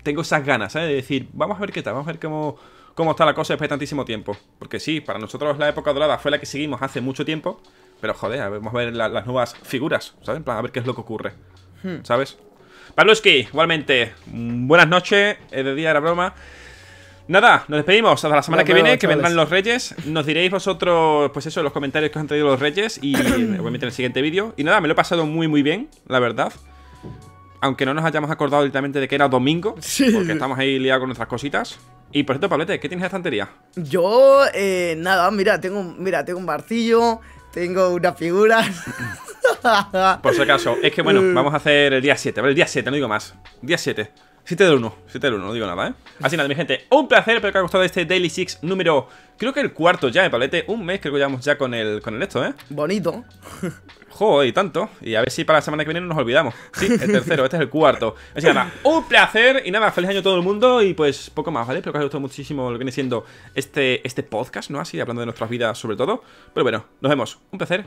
tengo esas ganas, ¿sabes? De decir, vamos a ver qué tal, vamos a ver cómo cómo está la cosa después de tantísimo tiempo. Porque sí, para nosotros la época dorada fue la que seguimos hace mucho tiempo. Pero joder, vamos a ver las nuevas figuras, ¿sabes? a ver qué es lo que ocurre, hmm. ¿sabes? Pabloski, igualmente, buenas noches, de día era broma. Nada, nos despedimos hasta la semana que viene, que vendrán los reyes. Nos diréis vosotros, pues eso, los comentarios que os han traído los reyes y voy meter en el siguiente vídeo. Y nada, me lo he pasado muy, muy bien, la verdad aunque no nos hayamos acordado directamente de que era domingo, porque estamos ahí liados con nuestras cositas. Y por cierto, Pablete, ¿qué tienes de estantería? Yo, eh, nada, mira, tengo, mira, tengo un barcillo tengo unas figuras. por si acaso, es que bueno, vamos a hacer el día 7, ¿vale? El día 7, no digo más. Día 7. 7 del 1, 7 del 1, no digo nada, ¿eh? Así nada, mi gente, un placer, espero que ha haya gustado este Daily Six número Creo que el cuarto ya, de palete un mes creo que llevamos ya con el, con el esto, ¿eh? Bonito. Joder, y tanto. Y a ver si para la semana que viene no nos olvidamos. Sí, el tercero, este es el cuarto. Así que nada, un placer y nada, feliz año a todo el mundo y pues poco más, ¿vale? Espero que os haya gustado muchísimo lo que viene siendo este, este podcast, ¿no? Así, hablando de nuestras vidas sobre todo. Pero bueno, nos vemos. Un placer.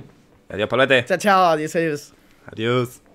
Adiós, palete Chao, chao. Adiós, adiós. Adiós.